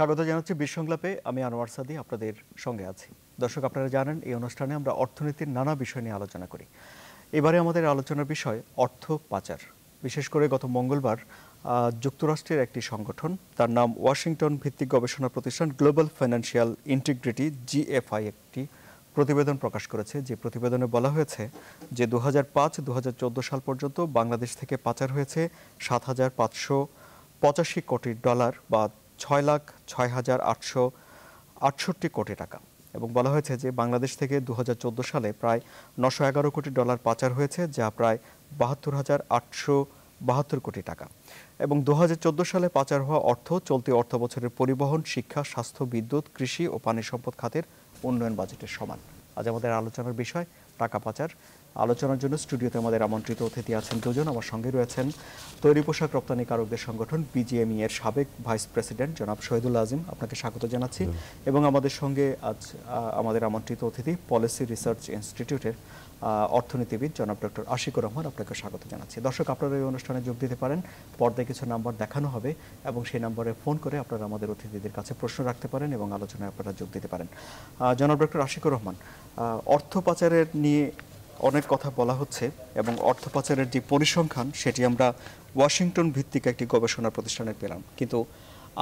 স্বাগত জানাচ্ছি বিশ্বংলাপে আমি আনোয়ার সাদি আপনাদের সঙ্গে আছি দর্শক আপনারা জানেন এই অনুষ্ঠানে আমরা অর্থনীতির নানা বিষয় নিয়ে আলোচনা করি এবারে আমাদের আলোচনার বিষয় অর্থ পাচার বিশেষ করে গত মঙ্গলবার যুক্তরাষ্ট্রের একটি সংগঠন তার নাম ওয়াশিংটন ভিত্তিক গবেষণা প্রতিষ্ঠান গ্লোবাল ফাইন্যান্সিয়াল ইন্টিগ্রিটি জিএফআই একটি প্রতিবেদন প্রকাশ করেছে যে প্রতিবেদনে বলা হয়েছে যে দু হাজার পাঁচ সাল পর্যন্ত বাংলাদেশ থেকে পাচার হয়েছে সাত হাজার পাঁচশো পঁচাশি কোটি ডলার বা ছয় লাখ ছয় হাজার আটশো আটষট্টি কোটি টাকা এবং বলা হয়েছে যে বাংলাদেশ থেকে দু সালে প্রায় নশো এগারো কোটি ডলার পাচার হয়েছে যা প্রায় বাহাত্তর হাজার আটশো বাহাত্তর কোটি টাকা এবং দু সালে পাচার হওয়া অর্থ চলতি অর্থ বছরের পরিবহন শিক্ষা স্বাস্থ্য বিদ্যুৎ কৃষি ও পানি সম্পদ খাতের উন্নয়ন বাজেটের সমান আজ আমাদের আলোচনার বিষয় টাকা পাচার আলোচনার জন্য স্টুডিওতে আমাদের আমন্ত্রিত অতিথি আছেন দুজন আমার সঙ্গে রয়েছেন তৈরি পোশাক রপ্তানিকারকদের সংগঠন বিজিএমই এর সাবেক ভাইস প্রেসিডেন্ট জনাব শহীদুল আজিম আপনাকে স্বাগত জানাচ্ছি এবং আমাদের সঙ্গে আজ আমাদের আমন্ত্রিত অতিথি পলিসি রিসার্চ ইনস্টিটিউটের অর্থনীতিবিদ জনাব ডক্টর আশিকুর রহমান আপনাকে স্বাগত জানাচ্ছি দর্শক আপনারা এই অনুষ্ঠানে যোগ দিতে পারেন পর্দায় কিছু নাম্বার দেখানো হবে এবং সেই নাম্বারে ফোন করে আপনারা আমাদের অতিথিদের কাছে প্রশ্ন রাখতে পারেন এবং আলোচনায় আপনারা যোগ দিতে পারেন জনাব ডক্টর আশিকুর রহমান অর্থ পাচারের নিয়ে অনেক কথা বলা হচ্ছে এবং অর্থ পাচারের যে পরিসংখ্যান সেটি আমরা ওয়াশিংটন ভিত্তিক একটি গবেষণা প্রতিষ্ঠানে পেলাম কিন্তু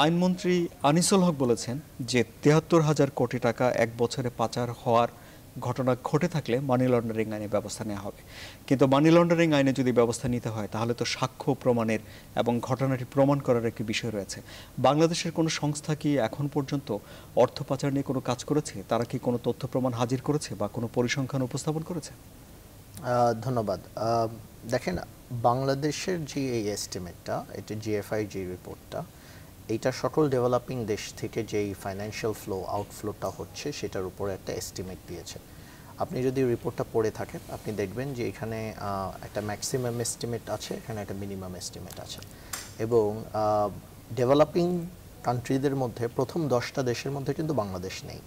আইনমন্ত্রী আনিসুল হক বলেছেন যে তেহাত্তর হাজার কোটি টাকা এক বছরে পাচার হওয়ার ঘটনা ঘটে থাকলে মানি লন্ডারিং আইনে ব্যবস্থা নেওয়া হবে কিন্তু মানি লন্ডারিং আইনে যদি ব্যবস্থা নিতে হয় তাহলে তো সাক্ষ্য প্রমাণের এবং ঘটনাটি প্রমাণ করার একটি বিষয় রয়েছে বাংলাদেশের কোনো সংস্থা কি এখন পর্যন্ত অর্থ পাচার নিয়ে কোনো কাজ করেছে তারা কি কোনো তথ্য প্রমাণ হাজির করেছে বা কোনো পরিসংখ্যান উপস্থাপন করেছে ধন্যবাদ দেখেন বাংলাদেশের যে এই এস্টিমেটটা এটা জিএফআই যে রিপোর্টটা এটা সকল ডেভেলপিং দেশ থেকে যেই ফাইন্যান্সিয়াল ফ্লো আউটফ্লোটা হচ্ছে সেটার উপরে একটা এস্টিমেট দিয়েছে আপনি যদি রিপোর্টটা পড়ে থাকেন আপনি দেখবেন যে এখানে একটা ম্যাক্সিমাম এস্টিমেট আছে এখানে একটা মিনিমাম এস্টিমেট আছে এবং ডেভেলপিং কান্ট্রিদের মধ্যে প্রথম দশটা দেশের মধ্যে কিন্তু বাংলাদেশ নেই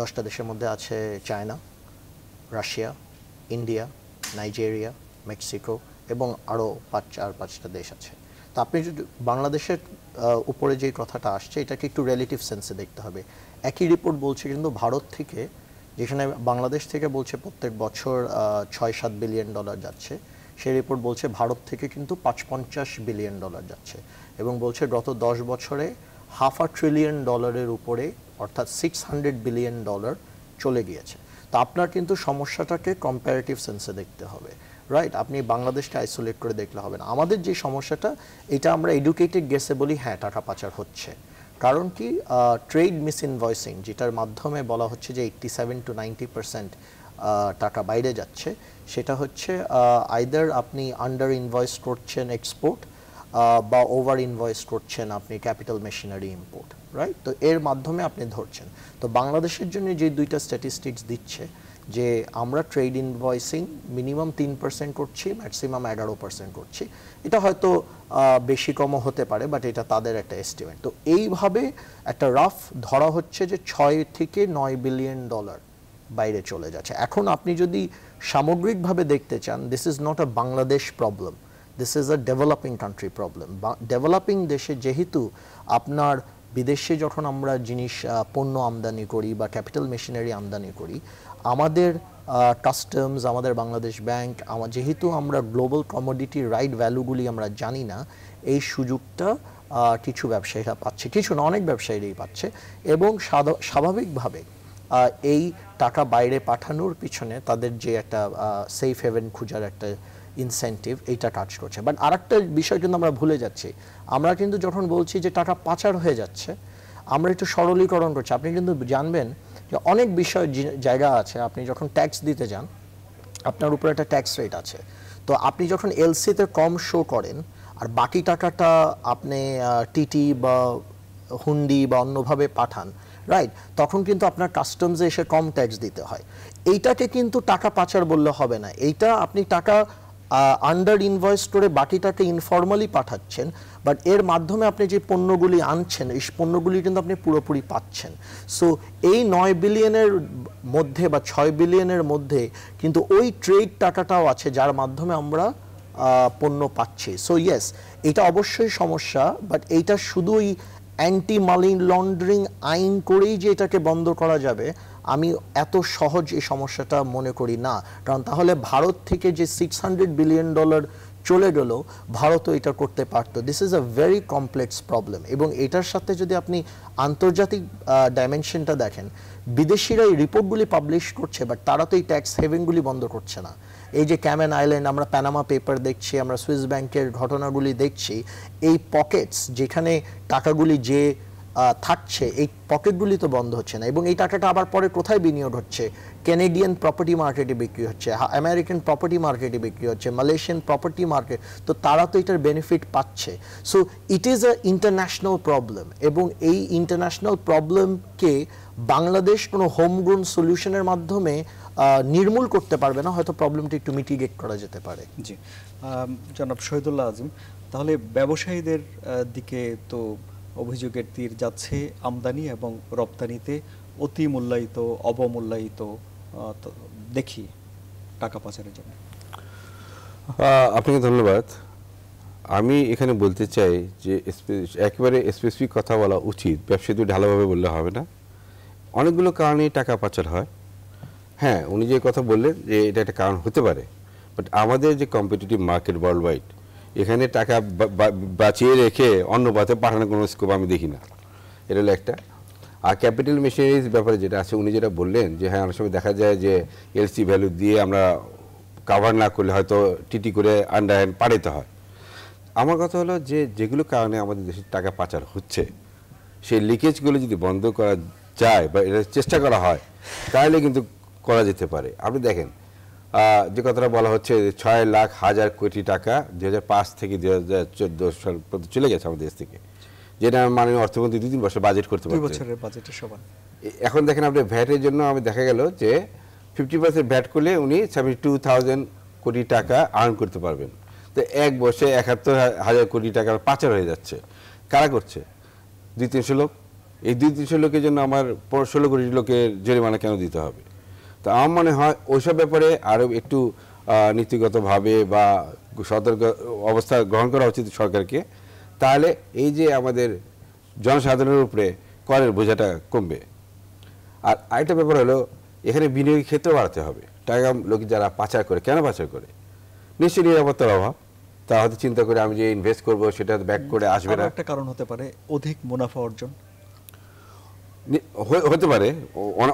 দশটা দেশের মধ্যে আছে China Russia India Nigeria Mexico এবং আরও পাঁচ চার পাঁচটা দেশ আছে তো আপনি যদি বাংলাদেশের উপরে যে কথাটা আসছে এটাকে একটু রিলেটিভ সেন্সে দেখতে হবে একই রিপোর্ট বলছে কিন্তু ভারত থেকে যেখানে বাংলাদেশ থেকে বলছে প্রত্যেক বছর ছয় সাত বিলিয়ন ডলার যাচ্ছে সেই রিপোর্ট বলছে ভারত থেকে কিন্তু পাঁচ পঞ্চাশ বিলিয়ন ডলার যাচ্ছে এবং বলছে গত দশ বছরে হাফ আ ট্রিলিয়ন ডলারের উপরে অর্থাৎ সিক্স হান্ড্রেড বিলিয়ন ডলার চলে গিয়েছে তা আপনার কিন্তু সমস্যাটাকে কম্পারেটিভ সেন্সে দেখতে হবে রাইট আপনি বাংলাদেশকে আইসোলেট করে দেখলে হবে না আমাদের যে সমস্যাটা এটা আমরা এডুকেটেড গেসে বলি হ্যাঁ টাকা পাচার হচ্ছে কারণ কি ট্রেড মিস ইনভয়সিং যেটার মাধ্যমে বলা হচ্ছে যে eighty seven to ninety percent টাকা বাইরে যাচ্ছে সেটা হচ্ছে আইদার আপনি আন্ডার ইনভয়েস করছেন এক্সপোর্ট বা ওভার ইনভয়েস করছেন আপনি ক্যাপিটাল মেশিনারি ইম্পোর্ট রাইট তো এর মাধ্যমে আপনি ধরছেন তো বাংলাদেশের জন্য যে দুইটা স্ট্যাটিস্টিক্স দিচ্ছে যে আমরা ট্রেড ইনভয়েসিং মিনিমাম তিন পার্সেন্ট করছি ম্যাক্সিমাম এগারো পার্সেন্ট করছি এটা হয়তো বেশি কমও হতে পারে বাট এটা তাদের একটা এস্টিমেট তো এইভাবে একটা রাফ ধরা হচ্ছে যে ছয় থেকে নয় বিলিয়ন ডলার বাইরে চলে যাচ্ছে এখন আপনি যদি সামগ্রিকভাবে দেখতে চান this is not a Bangladesh problem this is a developing country problem বা ডেভেলপিং দেশে যেহেতু আপনার বিদেশে যখন আমরা জিনিস পণ্য আমদানি করি বা ক্যাপিটাল মেশিনারি আমদানি করি আমাদের কাস্টমস আমাদের বাংলাদেশ ব্যাংক আমার যেহেতু আমরা গ্লোবাল কমোডিটি রাইট ভ্যালুগুলি আমরা জানি না এই সুযোগটা কিছু ব্যবসায়ীরা পাচ্ছে কিছু না অনেক ব্যবসায়ীরাই পাচ্ছে এবং স্বাভাবিকভাবে এই টাকা বাইরে পাঠানোর পিছনে তাদের যে একটা সেফ হেভেন খোঁজার একটা ইনসেন্টিভ এইটা টাচ করছে বাট আরেকটা বিষয় কিন্তু আমরা ভুলে যাচ্ছি আমরা কিন্তু যখন বলছি যে টাকা পাচার হয়ে যাচ্ছে আমরা একটু সরলীকরণ করছি আপনি কিন্তু জানবেন যে অনেক বিষয় জায়গা আছে আপনি যখন ট্যাক্স দিতে যান আপনার উপরে একটা ট্যাক্স রেট আছে তো আপনি যখন এলসিতে কম শো করেন আর বাকি টাকাটা আপনি টিটি বা হুন্ডি বা অন্যভাবে পাঠান রাইট তখন কিন্তু আপনার কাস্টমসে এসে কম ট্যাক্স দিতে হয় এইটাকে কিন্তু টাকা পাচার বললে হবে না এইটা আপনি টাকা আন্ডার ইনভয়েস করে বাকিটাকে ইনফর্মালি পাঠাচ্ছেন বাট এর মাধ্যমে আপনি যে পণ্যগুলি আনছেন এই পণ্যগুলি কিন্তু আপনি পুরোপুরি পাচ্ছেন সো এই নয় বিলিয়নের মধ্যে বা ছয় বিলিয়নের মধ্যে কিন্তু ওই ট্রেড টাকাটাও আছে যার মাধ্যমে আমরা পণ্য পাচ্ছি সো ইয়েস এটা অবশ্যই সমস্যা বাট এইটা শুধুই অ্যান্টি মালিন লন্ড্রিং আইন করেই যে এটাকে বন্ধ করা যাবে আমি এত সহজ এই সমস্যাটা মনে করি না কারণ তাহলে ভারত থেকে যে সিক্স হান্ড্রেড বিলিয়ন ডলার চলে গেল ভারতও এটা করতে পারতো this is a very complex problem এবং এটার সাথে যদি আপনি আন্তর্জাতিক ডাইমেনশনটা দেখেন বিদেশিরা এই রিপোর্টগুলি পাবলিশ করছে বাট তারা তো এই ট্যাক্স হেভেনগুলি বন্ধ করছে না এই যে ক্যামেন আইল্যান্ড আমরা প্যানামা পেপার দেখছি আমরা সুইস ব্যাংকের ঘটনাগুলি দেখছি এই পকেটস যেখানে টাকাগুলি যে থাকছে এই পকেটগুলি তো বন্ধ হচ্ছে না এবং এই টাকাটা আবার পরে কোথায় বিনিয়োগ হচ্ছে কেনেডিয়ান প্রপার্টি মার্কেটে বিক্রি হচ্ছে আমেরিকান প্রপার্টি মার্কেটে বিক্রি হচ্ছে মালয়েশিয়ান প্রপার্টি মার্কেট তো তারা তো এটার বেনিফিট পাচ্ছে so it is a international problem এবং এই ইন্টারন্যাশনাল প্রবলেমকে বাংলাদেশ কোনো হোমগ্রোন সলিউশনের মাধ্যমে নির্মূল করতে পারবে না হয়তো প্রবলেমটি একটু মিটিগেট করা যেতে পারে জি জনাব শহীদুল্লাহ আজিম তাহলে ব্যবসায়ীদের দিকে তো অভিযোগের তীর যাচ্ছে আমদানি এবং রপ্তানিতে অতি মূল্যায়িত অবমূল্যায়িত দেখি টাকা পাচারের জন্য আপনাকে ধন্যবাদ আমি এখানে বলতে চাই যে একেবারে স্পেসিফিক কথা বলা উচিত ব্যবসায়ীদের ঢালাভাবে বললে হবে না অনেকগুলো কারণেই টাকা পাচার হয় হ্যাঁ উনি যে কথা বললেন যে এটা একটা কারণ হতে পারে বাট আমাদের যে কম্পিটিটিভ মার্কেট ওয়ার্ল্ড ওয়াইড এখানে টাকা বাঁচিয়ে রেখে অন্য পথে পাঠানোর কোনো স্কোপ আমি দেখি না এটা হলো একটা আর ক্যাপিটাল মেশিনারিজ ব্যাপারে যেটা আছে উনি যেটা বললেন যে হ্যাঁ অনেক সময় দেখা যায় যে এলসি ভ্যালু দিয়ে আমরা কাভার না করলে হয়তো টিটি করে আন্ডার হ্যান্ড পাঠাতে হয় আমার কথা হলো যে যেগুলো কারণে আমাদের দেশের টাকা পাচার হচ্ছে সেই লিকেজগুলো যদি বন্ধ করা যায় বা এটা চেষ্টা করা হয় তাহলে কিন্তু করা যেতে পারে আপনি দেখেন যে কথাটা বলা হচ্ছে ছয় লাখ হাজার কোটি টাকা দু থেকে দু হাজার চোদ্দ সাল পর্যন্ত চলে গেছে আমাদের দেশ থেকে যেটা মাননীয় অর্থমন্ত্রী দুই তিন বছর বাজেট করতে পারছে বছরের বাজেটে এখন দেখেন আপনি ভ্যাটের জন্য আমি দেখা গেল যে ফিফটি পার্সেন্ট ভ্যাট করলে উনি সেভেন্টি টু থাউজেন্ড কোটি টাকা আর্ন করতে পারবেন তো এক বছরে একাত্তর হাজার কোটি টাকা পাচার হয়ে যাচ্ছে কারা করছে দুই তিনশো লোক এই দুই তিনশো লোকের জন্য আমার ষোলো কোটি লোকের জরিমানা কেন দিতে হবে তা আমার মনে হয় ওইসব ব্যাপারে আরও একটু নীতিগতভাবে বা সতর্ক অবস্থা গ্রহণ করা উচিত সরকারকে তাহলে এই যে আমাদের জনসাধারণের উপরে করের বোঝাটা কমবে আর আরেকটা ব্যাপার হলো এখানে বিনিয়োগের ক্ষেত্রে বাড়াতে হবে টাকা লোকে যারা পাচার করে কেন পাচার করে নিশ্চয়ই নিরাপত্তার অভাব তা হয়তো চিন্তা করে আমি যে ইনভেস্ট করব সেটা ব্যাক করে আসবে না একটা কারণ হতে পারে অধিক মুনাফা অর্জন হতে পারে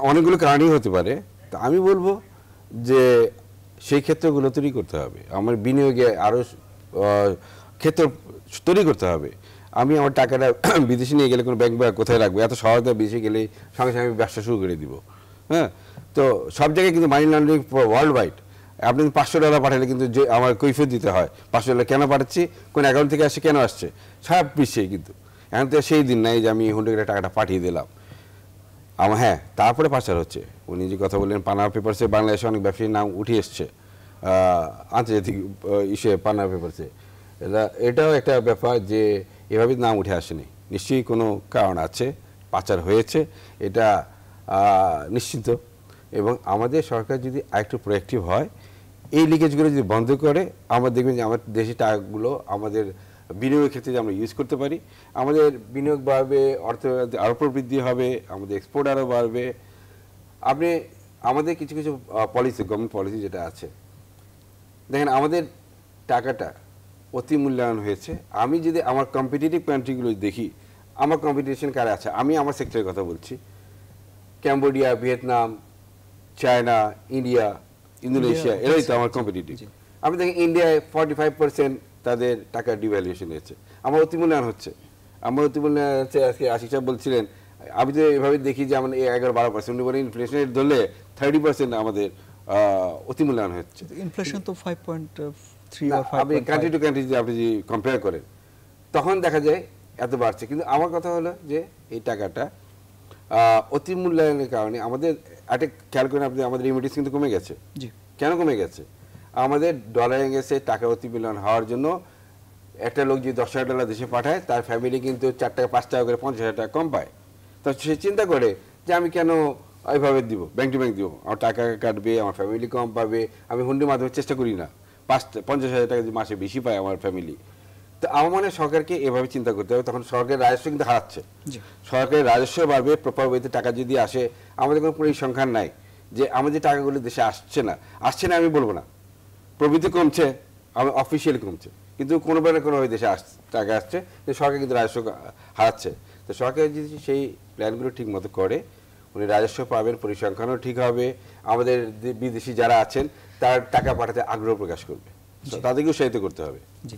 অনেকগুলো কারণই হতে পারে তা আমি বলবো যে সেই ক্ষেত্রগুলো তৈরি করতে হবে আমার বিনিয়োগে আরও ক্ষেত্র তৈরি করতে হবে আমি আমার টাকাটা বিদেশে নিয়ে গেলে কোনো ব্যাংক বা কোথায় রাখবো এত সহায়তা বেশি গেলে সঙ্গে সঙ্গে আমি ব্যবসা শুরু করে দিব হ্যাঁ তো সব জায়গায় কিন্তু মানি লন্ডারিং ওয়ার্ল্ড ওয়াইড আপনি পাঁচশো ডলার পাঠালে কিন্তু যে আমার কৈফিয়ত দিতে হয় পাঁচশো ডলার কেন পাঠাচ্ছি কোন অ্যাকাউন্ট থেকে আসছে কেন আসছে সারা পিছিয়ে কিন্তু এখন তো সেই দিন নাই যে আমি হোন্ডে টাকাটা পাঠিয়ে দিলাম আমার হ্যাঁ তারপরে পাচার হচ্ছে উনি যে কথা বললেন পানা পেপারসে বাংলাদেশে অনেক ব্যবসায়ীর নাম উঠে এসছে আন্তর্জাতিক ইসে পানার পেপারসে এটা এটাও একটা ব্যাপার যে এভাবে নাম উঠে আসেনি নিশ্চয়ই কোনো কারণ আছে পাচার হয়েছে এটা নিশ্চিত এবং আমাদের সরকার যদি আরেকটু প্রোয়েক্টিভ হয় এই লিকেজগুলো যদি বন্ধ করে আমরা দেখবেন যে আমার দেশি টাকাগুলো আমাদের বিনিয়োগের ক্ষেত্রে আমরা ইউজ করতে পারি আমাদের বিনিয়োগ বাড়বে অর্থ আরও প্রবৃদ্ধি হবে আমাদের এক্সপোর্ট আরও বাড়বে আপনি আমাদের কিছু কিছু পলিসি গভর্নমেন্ট পলিসি যেটা আছে দেখেন আমাদের টাকাটা অতি মূল্যায়ন হয়েছে আমি যদি আমার কম্পিটিটিভ কান্ট্রিগুলো দেখি আমার কম্পিটিশন কারা আছে আমি আমার সেক্টরের কথা বলছি Cambodia Vietnam China India Indonesia এরাই তো আচ্ছা, আমার কম্পিটিটিভ আচ্ছা, আপনি দেখেন ইন্ডিয়ায় ফর্টি ফাইভ পার্সেন্ট তাদের টাকা ডিভ্যালুয়েশন হয়েছে আমার অতিমূল্যায়ন হচ্ছে আমার অতিমূল্যায়ন হচ্ছে আজকে আশিক সাহেব বলছিলেন আমি তো এভাবে দেখি যে আমার এগারো বারো পার্সেন্ট উনি বলে ইনফ্লেশন ধরলে থার্টি পার্সেন্ট আমাদের অতিমূল্যায়ন হচ্ছে ইনফ্লেশন তো ফাইভ পয়েন্ট থ্রি আপনি কান্ট্রি টু কান্ট্রি যদি আপনি যদি কম্পেয়ার করেন তখন দেখা যায় এত বাড়ছে কিন্তু আমার কথা হলো যে এই টাকাটা অতিমূল্যায়নের কারণে আমাদের একটা খেয়াল করেন আপনি আমাদের ইমিউনিটিস কিন্তু কমে গেছে কেন কমে গেছে আমাদের ডলার গেছে টাকা অতিবিলন হওয়ার জন্য একটা লোক যদি দশ হাজার ডলার দেশে পাঠায় তার ফ্যামিলি কিন্তু চার টাকা পাঁচ টাকা করে পঞ্চাশ হাজার টাকা কম পায় তো সে চিন্তা করে যে আমি কেন এইভাবে দিব ব্যাংক টু ব্যাংক দিব আমার টাকা কাটবে আমার ফ্যামিলি কম পাবে আমি হুন্ডির মাধ্যমে চেষ্টা করি না পাঁচ পঞ্চাশ হাজার টাকা যদি মাসে বেশি পায় আমার ফ্যামিলি তো আমার মনে হয় সরকারকে এভাবে চিন্তা করতে হবে তখন সরকারের রাজস্ব কিন্তু হারাচ্ছে সরকারের রাজস্ব বাড়বে প্রপার ওয়েতে টাকা যদি আসে আমাদের কোনো পরিসংখ্যান নাই যে আমাদের টাকাগুলো দেশে আসছে না আসছে না আমি বলবো না প্রবৃদ্ধি কমছে অফিসিয়ালি কমছে কিন্তু কোনো কোনো ওই দেশে আসছে টাকা আসছে সরকার কিন্তু রাজস্ব হারাচ্ছে তো সরকার যদি সেই প্ল্যানগুলো মতো করে উনি রাজস্ব পাবেন পরিসংখ্যানও ঠিক হবে আমাদের বিদেশি যারা আছেন তার টাকা পাঠাতে আগ্রহ প্রকাশ করবে তাদেরকে উৎসাহিত করতে হবে জি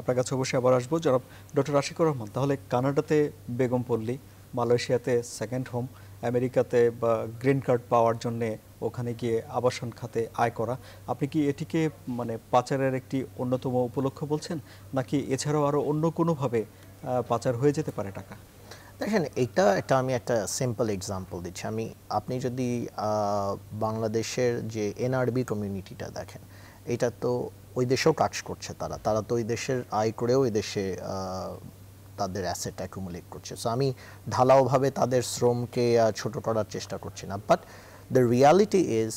আপনার কাছে অবশ্যই আবার আসবো যারা ডক্টর আশিকুর রহমান তাহলে কানাডাতে বেগম পল্লী মালয়েশিয়াতে সেকেন্ড হোম আমেরিকাতে বা গ্রিন কার্ড পাওয়ার জন্যে ওখানে গিয়ে আবাসন খাতে আয় করা আপনি কি এটিকে মানে পাচারের একটি অন্যতম উপলক্ষ বলছেন নাকি এছাড়াও আরও অন্য কোনোভাবে পাচার হয়ে যেতে পারে টাকা দেখেন এটা এটা আমি একটা সিম্পল এক্সাম্পল দিচ্ছি আমি আপনি যদি বাংলাদেশের যে এনআরবি কমিউনিটিটা দেখেন এটা তো ওই দেশেও কাজ করছে তারা তারা তো ওই দেশের আয় করেও ওই দেশে তাদের অ্যাসেট অ্যাকুমুলেট করছে সো আমি ঢালাওভাবে তাদের শ্রমকে ছোট করার চেষ্টা করছি না but the reality is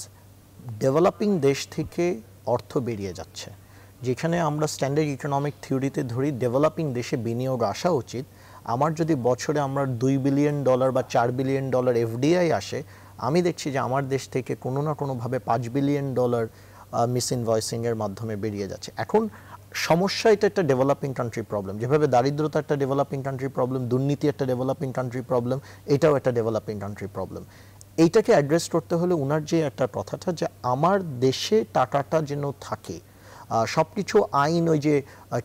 developing দেশ থেকে অর্থ বেরিয়ে যাচ্ছে যেখানে আমরা স্ট্যান্ডার্ড ইকোনমিক থিওরিতে ধরি ডেভেলপিং দেশে বিনিয়োগ আসা উচিত আমার যদি বছরে আমরা দুই বিলিয়ন ডলার বা চার বিলিয়ন ডলার এফডিআই আসে আমি দেখছি যে আমার দেশ থেকে কোনো না কোনোভাবে পাঁচ বিলিয়ন ডলার মিস ইনভয়েসিংয়ের মাধ্যমে বেরিয়ে যাচ্ছে এখন সমস্যা এটা একটা ডেভেলপিং কান্ট্রি প্রবলেম যেভাবে দারিদ্রতা একটা ডেভেলপিং কান্ট্রি প্রবলেম দুর্নীতি একটা ডেভেলপিং কান্ট্রি প্রবলেম এটাও একটা ডেভেলপিং কান্ট্রি প্রবলেম এইটাকে অ্যাড্রেস করতে হলে ওনার যে একটা কথাটা যে আমার দেশে টাকাটা যেন থাকে সব কিছু আইন ওই যে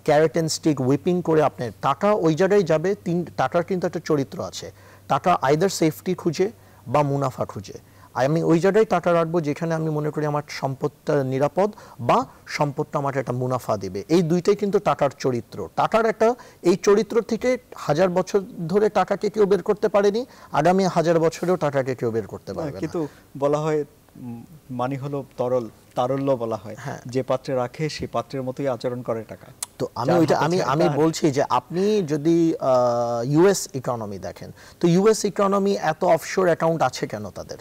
ক্যারেট অ্যান্ড স্টিক উইপিং করে আপনার টাকা ওই জায়গায় যাবে তিন টাকার কিন্তু একটা চরিত্র আছে টাকা আইদার সেফটি খুঁজে বা মুনাফা খুঁজে আমি ওই জায়গায় টাকা রাখবো যেখানে আমি মনে করি আমার সম্পদটা নিরাপদ বা সম্পদটা আমার একটা মুনাফা দেবে এই দুইটাই কিন্তু টাকার চরিত্র টাকার একটা এই চরিত্র থেকে হাজার বছর ধরে টাকাকে কেউ বের করতে পারেনি আগামী হাজার বছরেও টাকাকে কেউ বের করতে পারবে কিন্তু বলা হয় মানি হলো তরল তারল্য বলা হয় হ্যাঁ। যে পাত্রে রাখে সেই পাত্রের মতোই আচরণ করে টাকা তো আমি ওইটা আমি আমি বলছি যে আপনি যদি ইউএস ইকোনমি দেখেন তো ইউএস ইকোনমি এত অফশোর অ্যাকাউন্ট আছে কেন তাদের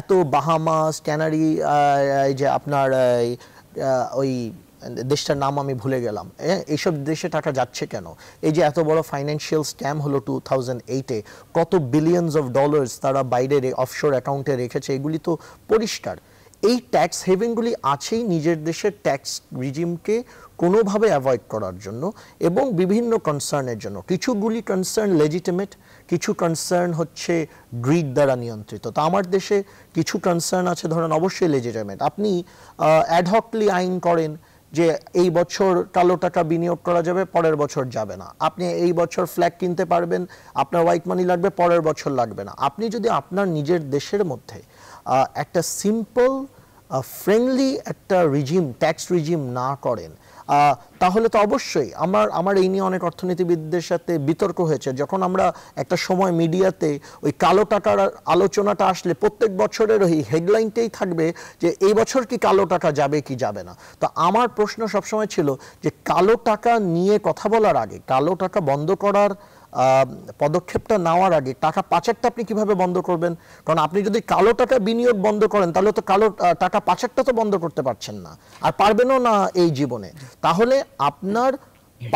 এত বাহামাস ক্যানারি যে আপনার ওই দেশটার নাম আমি ভুলে গেলাম এইসব দেশে টাকা যাচ্ছে কেন এই যে এত বড় ফাইন্যান্সিয়াল স্ক্যাম হলো টু থাউজেন্ড এইটে কত বিলিয়নস অফ ডলার্স তারা বাইরে অফশোর অ্যাকাউন্টে রেখেছে এগুলি তো পরিষ্কার এই ট্যাক্স হেভেনগুলি আছেই নিজের দেশের ট্যাক্স রিজিমকে কোনোভাবে অ্যাভয়েড করার জন্য এবং বিভিন্ন কনসার্নের জন্য কিছুগুলি কনসার্ন লেজিটিমেট কিছু কনসার্ন হচ্ছে গ্রিড দ্বারা নিয়ন্ত্রিত তো আমার দেশে কিছু কনসার্ন আছে ধরেন অবশ্যই লেজিটামেট আপনি অ্যাডহকলি আইন করেন যে এই বছর কালো টাকা বিনিয়োগ করা যাবে পরের বছর যাবে না আপনি এই বছর ফ্ল্যাগ কিনতে পারবেন আপনার হোয়াইট মানি লাগবে পরের বছর লাগবে না আপনি যদি আপনার নিজের দেশের মধ্যে একটা সিম্পল ফ্রেন্ডলি একটা রিজিম ট্যাক্স রিজিম না করেন তাহলে তো অবশ্যই আমার আমার এই নিয়ে অনেক অর্থনীতিবিদদের সাথে বিতর্ক হয়েছে যখন আমরা একটা সময় মিডিয়াতে ওই কালো টাকার আলোচনাটা আসলে প্রত্যেক বছরের ওই হেডলাইনটাই থাকবে যে এই বছর কি কালো টাকা যাবে কি যাবে না তো আমার প্রশ্ন সবসময় ছিল যে কালো টাকা নিয়ে কথা বলার আগে কালো টাকা বন্ধ করার পদক্ষেপটা নেওয়ার আগে টাকা পাচারটা আপনি কিভাবে বন্ধ করবেন কারণ আপনি যদি কালো টাকা বিনিয়োগ বন্ধ করেন তাহলে তো কালো টাকা পাচারটা তো বন্ধ করতে পারছেন না আর পারবেনও না এই জীবনে তাহলে আপনার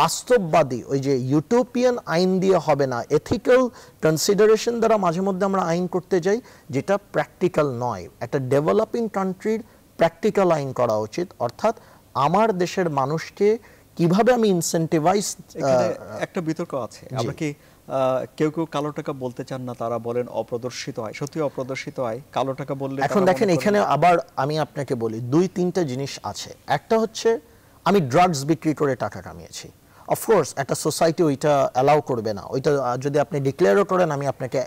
বাস্তববাদী ওই যে ইউটোপিয়ান আইন দিয়ে হবে না এথিক্যাল কনসিডারেশন দ্বারা মাঝে মধ্যে আমরা আইন করতে যাই যেটা প্র্যাকটিক্যাল নয় একটা ডেভেলপিং কান্ট্রির প্র্যাকটিক্যাল আইন করা উচিত অর্থাৎ আমার দেশের মানুষকে কিভাবে আমি ইনসেন্টিভাইজ একটা বিতর্ক আছে আমরা কি কেউ কেউ কালো টাকা বলতে চান না তারা বলেন অপ্রদর্শিত হয় সত্যি অপ্রদর্শিত হয় কালো টাকা বললে এখন দেখেন এখানে আবার আমি আপনাকে বলি দুই তিনটা জিনিস আছে একটা হচ্ছে আমি ড্রাগস বিক্রি করে টাকা কামিয়েছি অফকোর্স একটা সোসাইটি ওইটা অ্যালাউ করবে না ওইটা যদি আপনি ডিক্লেয়ারও করেন আমি আপনাকে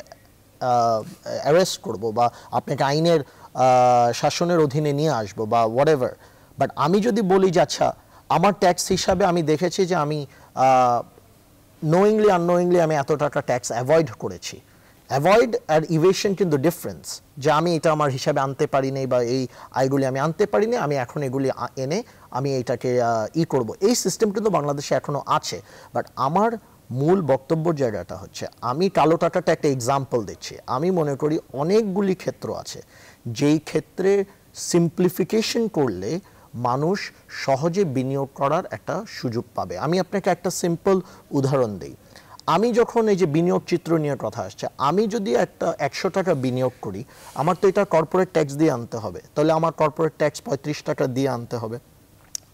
অ্যারেস্ট করব বা আপনাকে আইনের শাসনের অধীনে নিয়ে আসব বা হোয়াট বাট আমি যদি বলি যে আচ্ছা আমার ট্যাক্স হিসাবে আমি দেখেছি যে আমি নোয়িংলি আননোয়িংলি আমি এত টাকা ট্যাক্স অ্যাভয়েড করেছি অ্যাভয়েড অ্যান্ড ইভেশন কিন্তু ডিফারেন্স যে আমি এটা আমার হিসাবে আনতে পারি নি বা এই আয়গুলি আমি আনতে পারি নি আমি এখন এগুলি এনে আমি এটাকে ই করব এই সিস্টেম কিন্তু বাংলাদেশে এখনও আছে বাট আমার মূল বক্তব্য জায়গাটা হচ্ছে আমি কালো টাকাটা একটা এক্সাম্পল দিচ্ছি আমি মনে করি অনেকগুলি ক্ষেত্র আছে যেই ক্ষেত্রে সিম্পলিফিকেশন করলে মানুষ সহজে বিনিয়োগ করার একটা সুযোগ পাবে আমি আপনাকে একটা সিম্পল উদাহরণ দিই আমি যখন এই যে বিনিয়োগ চিত্র নিয়ে কথা আসছে আমি যদি একটা একশো টাকা বিনিয়োগ করি আমার তো এটা কর্পোরেট ট্যাক্স দিয়ে আনতে হবে তাহলে আমার কর্পোরেট ট্যাক্স পঁয়ত্রিশ টাকা দিয়ে আনতে হবে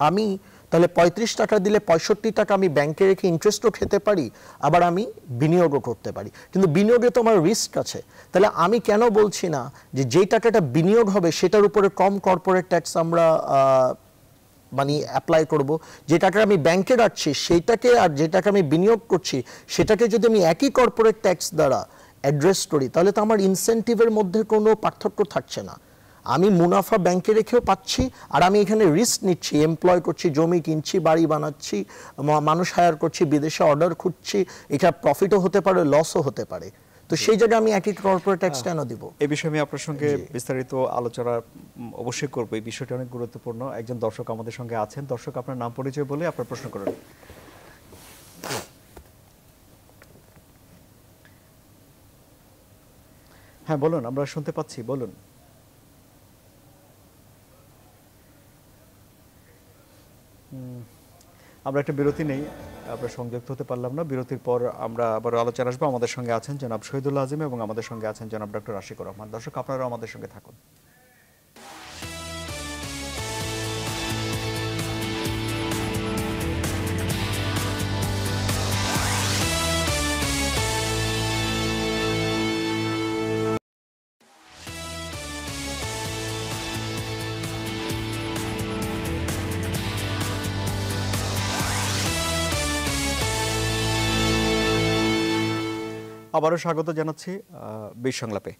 আমি তাহলে পঁয়ত্রিশ টাকা দিলে পঁয়ষট্টি টাকা আমি ব্যাংকে রেখে ইন্টারেস্টও খেতে পারি আবার আমি বিনিয়োগও করতে পারি কিন্তু বিনিয়োগে তো আমার রিস্ক আছে তাহলে আমি কেন বলছি না যে যেই টাকাটা বিনিয়োগ হবে সেটার উপরে কম কর্পোরেট ট্যাক্স আমরা মানে অ্যাপ্লাই করব যে টাকা আমি ব্যাংকে রাখছি সেইটাকে আর যে টাকা আমি বিনিয়োগ করছি সেটাকে যদি আমি একই কর্পোরেট ট্যাক্স দ্বারা অ্যাড্রেস করি তাহলে তো আমার ইনসেন্টিভের মধ্যে কোনো পার্থক্য থাকছে না আমি মুনাফা ব্যাংকে রেখেও পাচ্ছি আর আমি এখানে রিস্ক নিচ্ছি এমপ্লয় করছি জমি কিনছি বাড়ি বানাচ্ছি মানুষ হায়ার করছি বিদেশে অর্ডার খুঁজছি এটা প্রফিটও হতে পারে লসও হতে পারে তো সেই জায়গায় আমি একই কর্পোরেট ট্যাক্স কেন দিব এই বিষয়ে আমি আপনার সঙ্গে বিস্তারিত আলোচনা অবশ্যই করব এই বিষয়টি অনেক গুরুত্বপূর্ণ একজন দর্শক আমাদের সঙ্গে আছেন দর্শক আপনার নাম পরিচয় বলে আপনার প্রশ্ন করেন হ্যাঁ বলুন আমরা শুনতে পাচ্ছি বলুন আমরা একটা বিরতি নেই আমরা সংযুক্ত হতে পারলাম না বিরতির পর আমরা আবার আলোচনা আসবো আমাদের সঙ্গে আছেন জনাব শহীদুল্লাহ আজিম এবং আমাদের সঙ্গে আছেন জনাব ডক্টর আশিকুর রহমান দর্শক আপনারাও আমাদের সঙ্গে থাকুন আবারও স্বাগত জানাচ্ছি বিশ সংলাপে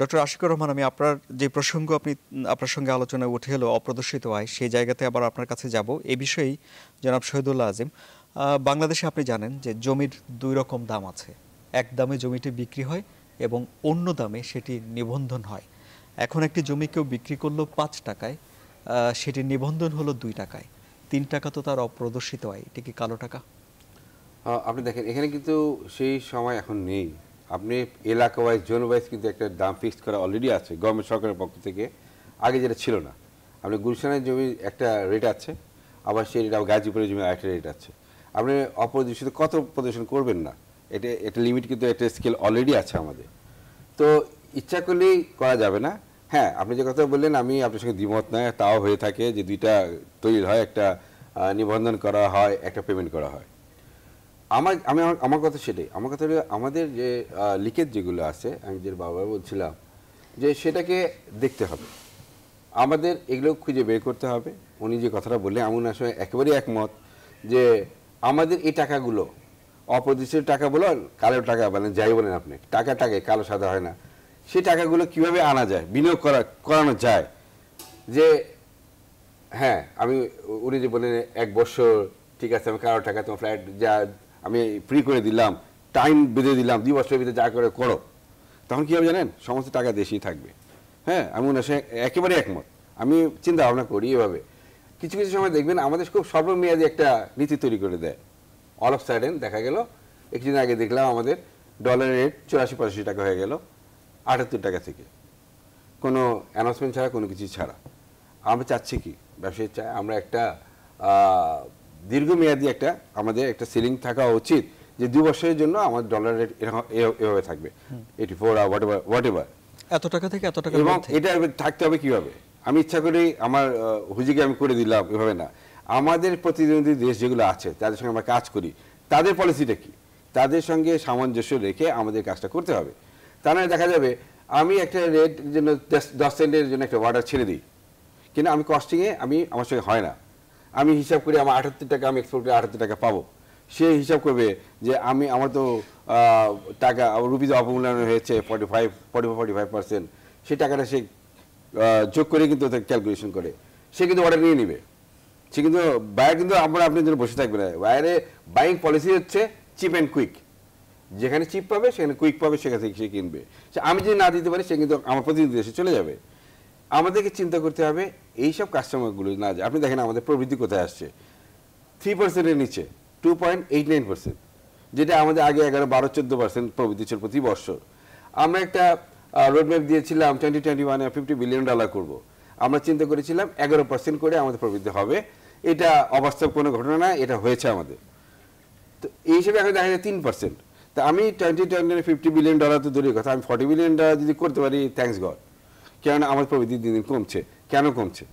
ডক্টর আশিকুর রহমান আমি আপনার যে প্রসঙ্গ আপনি আপনার সঙ্গে আলোচনায় উঠে এলো অপ্রদর্শিত আয় সেই জায়গাতে আবার আপনার কাছে যাব এ বিষয়েই জনাব শহীদুল্লাহ আজিম বাংলাদেশে আপনি জানেন যে জমির দুই রকম দাম আছে এক দামে জমিটি বিক্রি হয় এবং অন্য দামে সেটি নিবন্ধন হয় এখন একটি জমি কেউ বিক্রি করলো পাঁচ টাকায় সেটি নিবন্ধন হলো দুই টাকায় তিন টাকা তো তার অপ্রদর্শিত আয় এটি কি কালো টাকা আপনি দেখেন এখানে কিন্তু সেই সময় এখন নেই আপনি এলাকা ওয়াইজ জোন ওয়াইজ কিন্তু একটা দাম ফিক্সড করা অলরেডি আছে গভর্নমেন্ট সরকারের পক্ষ থেকে আগে যেটা ছিল না আপনি গুলশানের জমি একটা রেট আছে আবার সেই রেট আবার গাজীপুরের জমি আরেকটা রেট আছে আপনি অপরদূষিত কত প্রদর্শন করবেন না এটা এটা লিমিট কিন্তু একটা স্কেল অলরেডি আছে আমাদের তো ইচ্ছা করলেই করা যাবে না হ্যাঁ আপনি যে কথা বললেন আমি আপনার সঙ্গে দ্বিমত নয় তাও হয়ে থাকে যে দুইটা তৈরি হয় একটা নিবন্ধন করা হয় একটা পেমেন্ট করা হয় আমার আমি আমার কথা সেটাই আমার কথা হলো আমাদের যে লিকেজ যেগুলো আছে আমি যে বাবা বলছিলাম যে সেটাকে দেখতে হবে আমাদের এগুলো খুঁজে বের করতে হবে উনি যে কথাটা বললেন এমন আসলে একেবারেই একমত যে আমাদের এই টাকাগুলো অপরিচিত টাকা বলো কালো টাকা বলেন মানে যাই বলেন আপনি টাকা টাকা কালো সাদা হয় না সেই টাকাগুলো কিভাবে আনা যায় বিনিয়োগ করা করানো যায় যে হ্যাঁ আমি উনি যে বললেন এক বছর ঠিক আছে আমি কারো টাকা তোমার ফ্ল্যাট যা আমি ফ্রি করে দিলাম টাইম বেঁধে দিলাম দুই বছরের ভিতরে যা করে করো তখন কী হবে জানেন সমস্ত টাকা দেশেই থাকবে হ্যাঁ আমি ওনার সঙ্গে একেবারে একমত আমি চিন্তা ভাবনা করি এভাবে কিছু কিছু সময় দেখবেন আমাদের খুব স্বল্পমেয়াদী একটা নীতি তৈরি করে দেয় অল অফ সাডেন দেখা গেল একদিন আগে দেখলাম আমাদের ডলার রেট চুরাশি পঁচাশি টাকা হয়ে গেল আটাত্তর টাকা থেকে কোনো অ্যানাউন্সমেন্ট ছাড়া কোনো কিছু ছাড়া আমরা চাচ্ছি কি ব্যবসায়ী চাই আমরা একটা দীর্ঘমেয়াদী একটা আমাদের একটা সিলিং থাকা উচিত যে দু বছরের জন্য আমার ডলার রেট এরকম এভাবে থাকবে eighty four whatever whatever এত টাকা থেকে এত টাকা এবং এটা থাকতে হবে কিভাবে আমি ইচ্ছা করি আমার হুজিকে আমি করে দিলাম এভাবে না আমাদের প্রতিদ্বন্দ্বী দেশ যেগুলো আছে তাদের সঙ্গে আমরা কাজ করি তাদের পলিসিটা কি তাদের সঙ্গে সামঞ্জস্য রেখে আমাদের কাজটা করতে হবে তা নয় দেখা যাবে আমি একটা রেট জন্য দশ সেন্টের জন্য একটা অর্ডার ছেড়ে দিই কিন্তু আমি কস্টিংয়ে আমি আমার সঙ্গে হয় না আমি হিসাব করি আমার আটাত্তর টাকা আমি এক্সপোর্ট করি আটাত্তর টাকা পাবো সে হিসাব করবে যে আমি আমার তো টাকা রুপিতে অপমূল্যায়ন হয়েছে forty five forty forty five percent সেই টাকাটা সে যোগ করে কিন্তু ক্যালকুলেশন করে সে কিন্তু অর্ডার নিয়ে নেবে সে কিন্তু বায়ার কিন্তু আমরা আপনার জন্য বসে থাকবে না বায়ারে বাইং পলিসি হচ্ছে চিপ অ্যান্ড কুইক যেখানে চিপ পাবে সেখানে কুইক পাবে সেখান থেকে সে কিনবে আমি যদি না দিতে পারি সে কিন্তু আমার প্রতিনিধি দেশে চলে যাবে আমাদেরকে চিন্তা করতে হবে এইসব কাস্টমারগুলো না যে আপনি দেখেন আমাদের প্রবৃদ্ধি কোথায় আসছে থ্রি পার্সেন্টের নিচে two point eight nine percent যেটা আমাদের আগে এগারো বারো চোদ্দো পার্সেন্ট প্রবৃদ্ধি ছিল প্রতি বছর আমরা একটা রোডম্যাপ দিয়েছিলাম টোয়েন্টি টোয়েন্টি ওয়ানে ফিফটি বিলিয়ন ডলার করব আমরা চিন্তা করেছিলাম এগারো পার্সেন্ট করে আমাদের প্রবৃদ্ধি হবে এটা অবাস্তব কোনো ঘটনা না এটা হয়েছে আমাদের তো এই হিসেবে এখন দেখা যায় তিন পার্সেন্ট তা আমি twenty twenty fifty billion dollar তো দূরের কথা আমি ফর্টি বিলিয়ন ডলার যদি করতে পারি থ্যাংকস গড কেননা আমার প্রবৃদ্ধি দিন দিন কমছে কেন কমছে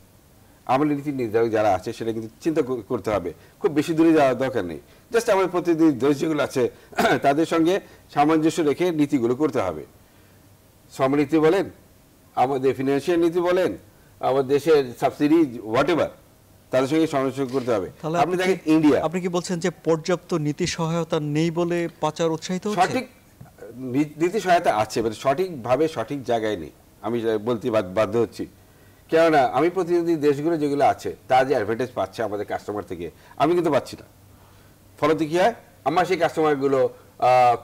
আমাদের নীতি নির্ধারক যারা আছে সেটা কিন্তু চিন্তা করতে হবে খুব বেশি দূরে যাওয়ার দরকার নেই জাস্ট আমাদের প্রতিনিধি দেশ যেগুলো আছে তাদের সঙ্গে সামঞ্জস্য রেখে নীতিগুলো করতে হবে শ্রমনীতি বলেন আমাদের ফিনান্সিয়াল নীতি বলেন আমাদের দেশের সাবসিডি হোয়াট এভার তাদের সঙ্গে সমালোচনা করতে হবে আপনি দেখেন ইন্ডিয়া আপনি কি বলছেন যে পর্যাপ্ত নীতি সহায়তা নেই বলে পাচার উৎসাহিত সঠিক নীতি সহায়তা আছে মানে সঠিকভাবে সঠিক জায়গায় নেই আমি বলতে বাধ্য হচ্ছি কেননা আমি প্রতিদ্বন্দ্বী দেশগুলো যেগুলো আছে তা যে অ্যাডভার্টাইজ পাচ্ছে আমাদের কাস্টমার থেকে আমি কিন্তু পাচ্ছি না ফলত কী হয় আমার সেই কাস্টমারগুলো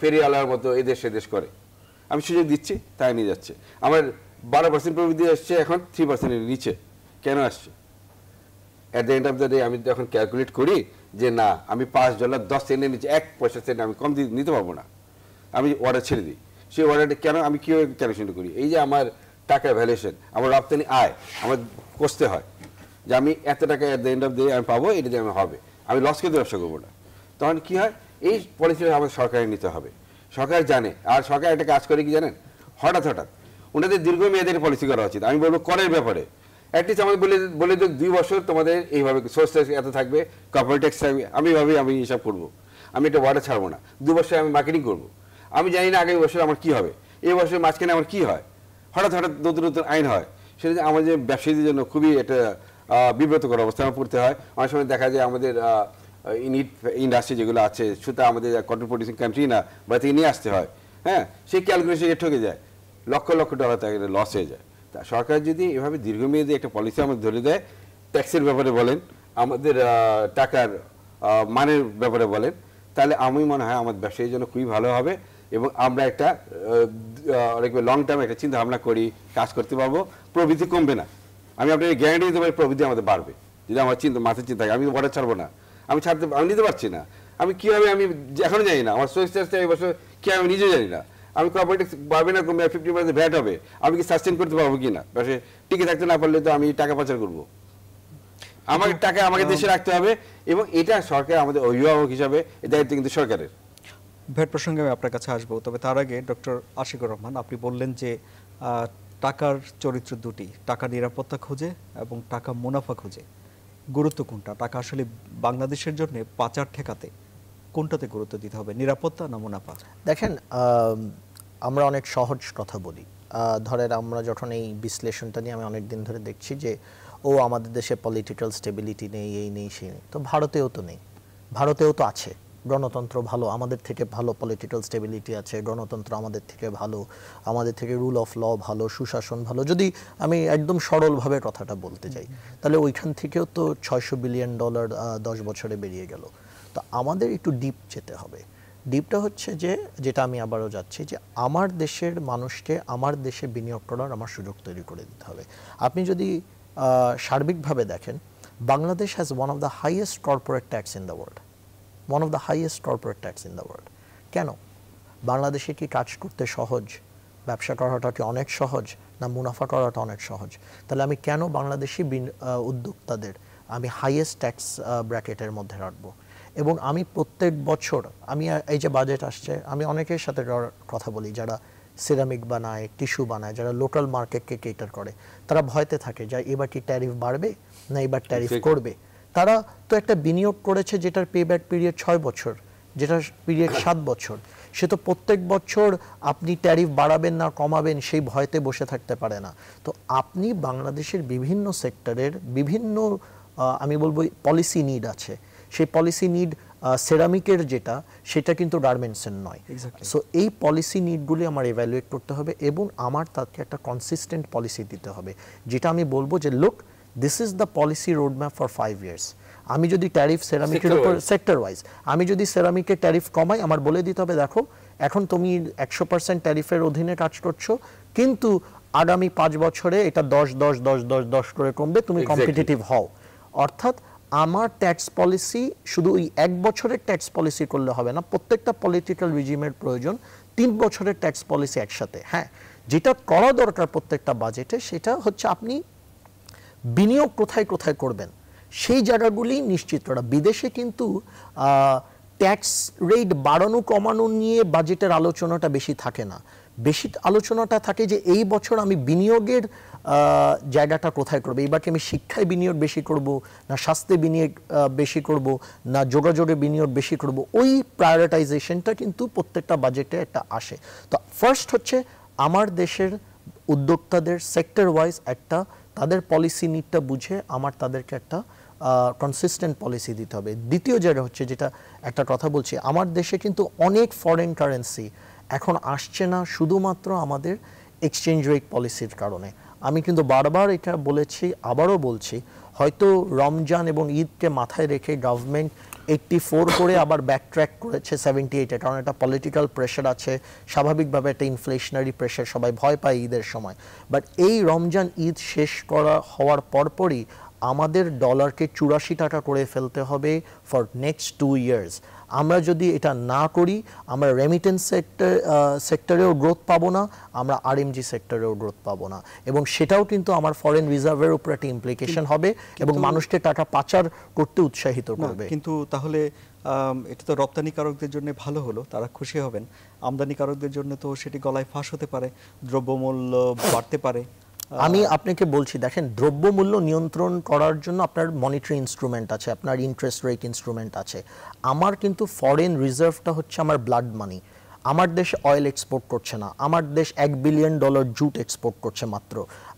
ফেরিওয়ালার মতো এদেশ সেদেশ করে আমি সুযোগ দিচ্ছি তাই নিয়ে যাচ্ছে আমার বারো পার্সেন্ট প্রবৃদ্ধি আসছে এখন থ্রি পার্সেন্টের নিচে কেন আসছে at the end of the day আমি যখন ক্যালকুলেট করি যে না আমি পাঁচ ডলার দশ সেন্টের নিচে এক পয়সা সেন্ট আমি কম নিতে পারবো না আমি অর্ডার ছেড়ে দিই সেই অর্ডারটা কেন আমি কীভাবে ক্যালকুলেশন করি এই যে আমার টাকা ভ্যালুয়েশন আমার রপ্তানি আয় আমার কষতে হয় যে আমি এত টাকা at the end of the আমি পাবো এটা দিয়ে আমি হবে আমি লস কিন্তু ব্যবসা করবো না তখন কি হয় এই পলিসিটা আমাদের সরকারের নিতে হবে সরকার জানে আর সরকার একটা কাজ করে কি জানেন হঠাৎ হঠাৎ ওনাদের দীর্ঘমেয়াদের পলিসি করা উচিত আমি বলবো করের ব্যাপারে অ্যাটলিস্ট আমাকে বলে বলে দিক দুই বছর তোমাদের এইভাবে সোর্স ট্যাক্স এত থাকবে কর্পোরেট ট্যাক্স থাকবে আমি এইভাবেই আমি হিসাব করবো আমি এটা ওয়ার্ডে ছাড়বো না দু বছর আমি মার্কেটিং করবো আমি জানি না আগামী বছর আমার কী হবে এই বছরের মাঝখানে আমার কী হয় হঠাৎ হঠাৎ নতুন নতুন আইন হয় সেটা যে আমাদের ব্যবসায়ীদের জন্য খুবই একটা বিব্রতকর অবস্থায় পড়তে হয় অনেক সময় দেখা যায় আমাদের ইনিট ইন্ডাস্ট্রি যেগুলো আছে সুতা আমাদের কন্ট্রোল প্রডিউসিং কান্ট্রি না বা থেকে নিয়ে আসতে হয় হ্যাঁ সেই ক্যালকুলেশনে ঠকে যায় লক্ষ লক্ষ ডলার তাকে লস হয়ে যায় তা সরকার যদি এভাবে দীর্ঘমেয়াদী একটা পলিসি আমাদের ধরে দেয় ট্যাক্সের ব্যাপারে বলেন আমাদের টাকার মানের ব্যাপারে বলেন তাহলে আমি মনে হয় আমার ব্যবসায়ীর জন্য খুবই ভালো হবে এবং আমরা একটা লং টার্ম একটা চিন্তা ভাবনা করি কাজ করতে পারবো প্রবৃদ্ধি কমবে না আমি আপনাকে গ্যারান্টি দিতে পারি প্রবৃদ্ধি আমাদের বাড়বে যদি আমার চিন্তা মাথায় চিন্তা থাকে আমি তো বর্ডার ছাড়বো না আমি ছাড়তে আমি নিতে পারছি না আমি কীভাবে আমি এখনও জানি না আমার সোয়েস্টার্সটা এই বছর কি আমি নিজে জানি না আমি কর্পোরেট বাড়বে না কমবে ফিফটি পার্সেন্ট ভ্যাট হবে আমি কি সাস্টেন করতে পারবো কি না বসে টিকে থাকতে না পারলে তো আমি টাকা পাচার করবো আমাকে টাকা আমাকে দেশে রাখতে হবে এবং এটা সরকার আমাদের অভিভাবক হিসাবে দায়িত্ব কিন্তু সরকারের ভেট প্রসঙ্গে আমি আপনার কাছে আসবো তবে তার আগে ডক্টর আশিকুর রহমান আপনি বললেন যে টাকার চরিত্র দুটি টাকা নিরাপত্তা খোঁজে এবং টাকা মুনাফা খোঁজে গুরুত্ব কোনটা টাকা আসলে বাংলাদেশের জন্য পাচার ঠেকাতে কোনটাতে গুরুত্ব দিতে হবে নিরাপত্তা না মুনাফা দেখেন আমরা অনেক সহজ কথা বলি ধরেন আমরা যখন এই বিশ্লেষণটা নিয়ে আমি অনেক দিন ধরে দেখছি যে ও আমাদের দেশে পলিটিক্যাল স্টেবিলিটি নেই এই নেই সেই নেই তো ভারতেও তো নেই ভারতেও তো আছে গণতন্ত্র ভালো আমাদের থেকে ভালো পলিটিক্যাল স্টেবিলিটি আছে গণতন্ত্র আমাদের থেকে ভালো আমাদের থেকে রুল অফ ল ভালো সুশাসন ভালো যদি আমি একদম সরলভাবে কথাটা বলতে যাই তাহলে ওইখান থেকেও তো ছয়শো বিলিয়ন ডলার দশ বছরে বেরিয়ে গেল তো আমাদের একটু ডিপ যেতে হবে ডিপটা হচ্ছে যে যেটা আমি আবারও যাচ্ছি যে আমার দেশের মানুষকে আমার দেশে বিনিয়োগ করার আমার সুযোগ তৈরি করে দিতে হবে আপনি যদি সার্বিকভাবে দেখেন Bangladesh has one of the highest corporate tax in the world one of the highest corporate tax in the world কেন বাংলাদেশে কি কাজ করতে সহজ ব্যবসা করাটা কি অনেক সহজ না মুনাফা করাটা অনেক সহজ তাহলে আমি কেন বাংলাদেশি উদ্যোক্তাদের আমি হাইয়েস্ট ট্যাক্স ব্র্যাকেটের মধ্যে রাখবো এবং আমি প্রত্যেক বছর আমি এই যে বাজেট আসছে আমি অনেকের সাথে কথা বলি যারা সিরামিক বানায় টিস্যু বানায় যারা লোকাল মার্কেটকে কেটার করে তারা ভয়তে থাকে যে এবার কি ট্যারিফ বাড়বে না এবার ট্যারিফ করবে তারা তো একটা বিনিয়োগ করেছে যেটার পে ব্যাক পিরিয়ড ছয় বছর যেটার পিরিয়ড সাত বছর সে তো প্রত্যেক বছর আপনি ট্যারিফ বাড়াবেন না কমাবেন সেই ভয়তে বসে থাকতে পারে না তো আপনি বাংলাদেশের বিভিন্ন সেক্টরের বিভিন্ন আমি বলবো পলিসি নিড আছে সেই পলিসি নিড সেরামিকের যেটা সেটা কিন্তু গার্মেন্টসের নয় সো এই পলিসি নিডগুলি আমার এভ্যালুয়েট করতে হবে এবং আমার তাকে একটা কনসিস্টেন্ট পলিসি দিতে হবে যেটা আমি বলবো যে লোক this is the policy roadmap for five years আমি যদি ট্যারিফ সেরামিকের উপর সেক্টর ওয়াইজ আমি যদি সেরামিকের ট্যারিফ কমাই আমার বলে দিতে হবে দেখো এখন তুমি একশো পার্সেন্ট ট্যারিফের অধীনে কাজ করছো কিন্তু আগামী পাঁচ বছরে এটা দশ দশ দশ দশ দশ করে কমবে তুমি কম্পিটিটিভ হও অর্থাৎ আমার ট্যাক্স পলিসি শুধু ওই এক বছরের ট্যাক্স পলিসি করলে হবে না প্রত্যেকটা পলিটিক্যাল রিজিমের প্রয়োজন তিন বছরের ট্যাক্স পলিসি একসাথে হ্যাঁ যেটা করা দরকার প্রত্যেকটা বাজেটে সেটা হচ্ছে আপনি বিনিয়োগ কোথায় কোথায় করবেন সেই জায়গাগুলি নিশ্চিত করা বিদেশে কিন্তু ট্যাক্স রেট বাড়ানো কমানো নিয়ে বাজেটের আলোচনাটা বেশি থাকে না বেশি আলোচনাটা থাকে যে এই বছর আমি বিনিয়োগের জায়গাটা কোথায় করবো এইবার কি আমি শিক্ষায় বিনিয়োগ বেশি করব না স্বাস্থ্যে বিনিয়োগ বেশি করব না যোগাযোগে বিনিয়োগ বেশি করব ওই প্রায়োরিটাইজেশনটা কিন্তু প্রত্যেকটা বাজেটে একটা আসে তো ফার্স্ট হচ্ছে আমার দেশের উদ্যোক্তাদের সেক্টর ওয়াইজ একটা তাদের পলিসি নিডটা বুঝে আমার তাদেরকে একটা কনসিস্টেন্ট পলিসি দিতে হবে দ্বিতীয় যেটা হচ্ছে যেটা একটা কথা বলছি আমার দেশে কিন্তু অনেক ফরেন কারেন্সি এখন আসছে না শুধুমাত্র আমাদের এক্সচেঞ্জ রেট পলিসির কারণে আমি কিন্তু বারবার এটা বলেছি আবারও বলছি হয়তো রমজান এবং ঈদকে মাথায় রেখে গভর্নমেন্ট এইট্টি ফোর করে আবার ব্যাকট্র্যাক করেছে সেভেন্টি এইটে কারণ একটা পলিটিক্যাল প্রেশার আছে স্বাভাবিকভাবে একটা ইনফ্লেশনারি প্রেশার সবাই ভয় পায় ঈদের সময় বাট এই রমজান ঈদ শেষ করা হওয়ার পরপরই আমাদের ডলারকে চুরাশি টাকা করে ফেলতে হবে ফর নেক্সট টু ইয়ার্স আমরা যদি এটা না করি আমরা রেমিটেন্স সেক্টর সেক্টরেও গ্রোথ পাবো না আমরা আরএমজি সেক্টরেও গ্রোথ পাবো না এবং সেটাও কিন্তু আমার ফরেন রিজার্ভের উপর একটা ইমপ্লিকেশন হবে এবং মানুষকে টাকা পাচার করতে উৎসাহিত করবে কিন্তু তাহলে এটা তো রপ্তানিকারকদের জন্য ভালো হলো তারা খুশি হবেন আমদানিকারকদের জন্য তো সেটি গলায় ফাঁস হতে পারে দ্রব্যমূল্য বাড়তে পারে আমি আপনাকে বলছি দেখেন দ্রব্যমূল্য নিয়ন্ত্রণ করার জন্য আপনার মনিটারি ইনস্ট্রুমেন্ট আছে আপনার ইন্টারেস্ট রেট ইনস্ট্রুমেন্ট আছে আমার কিন্তু ফরেন রিজার্ভটা হচ্ছে আমার ব্লাড মানি আমার দেশ অয়েল এক্সপোর্ট করছে না আমার দেশ এক বিলিয়ন ডলার জুট এক্সপোর্ট করছে মাত্র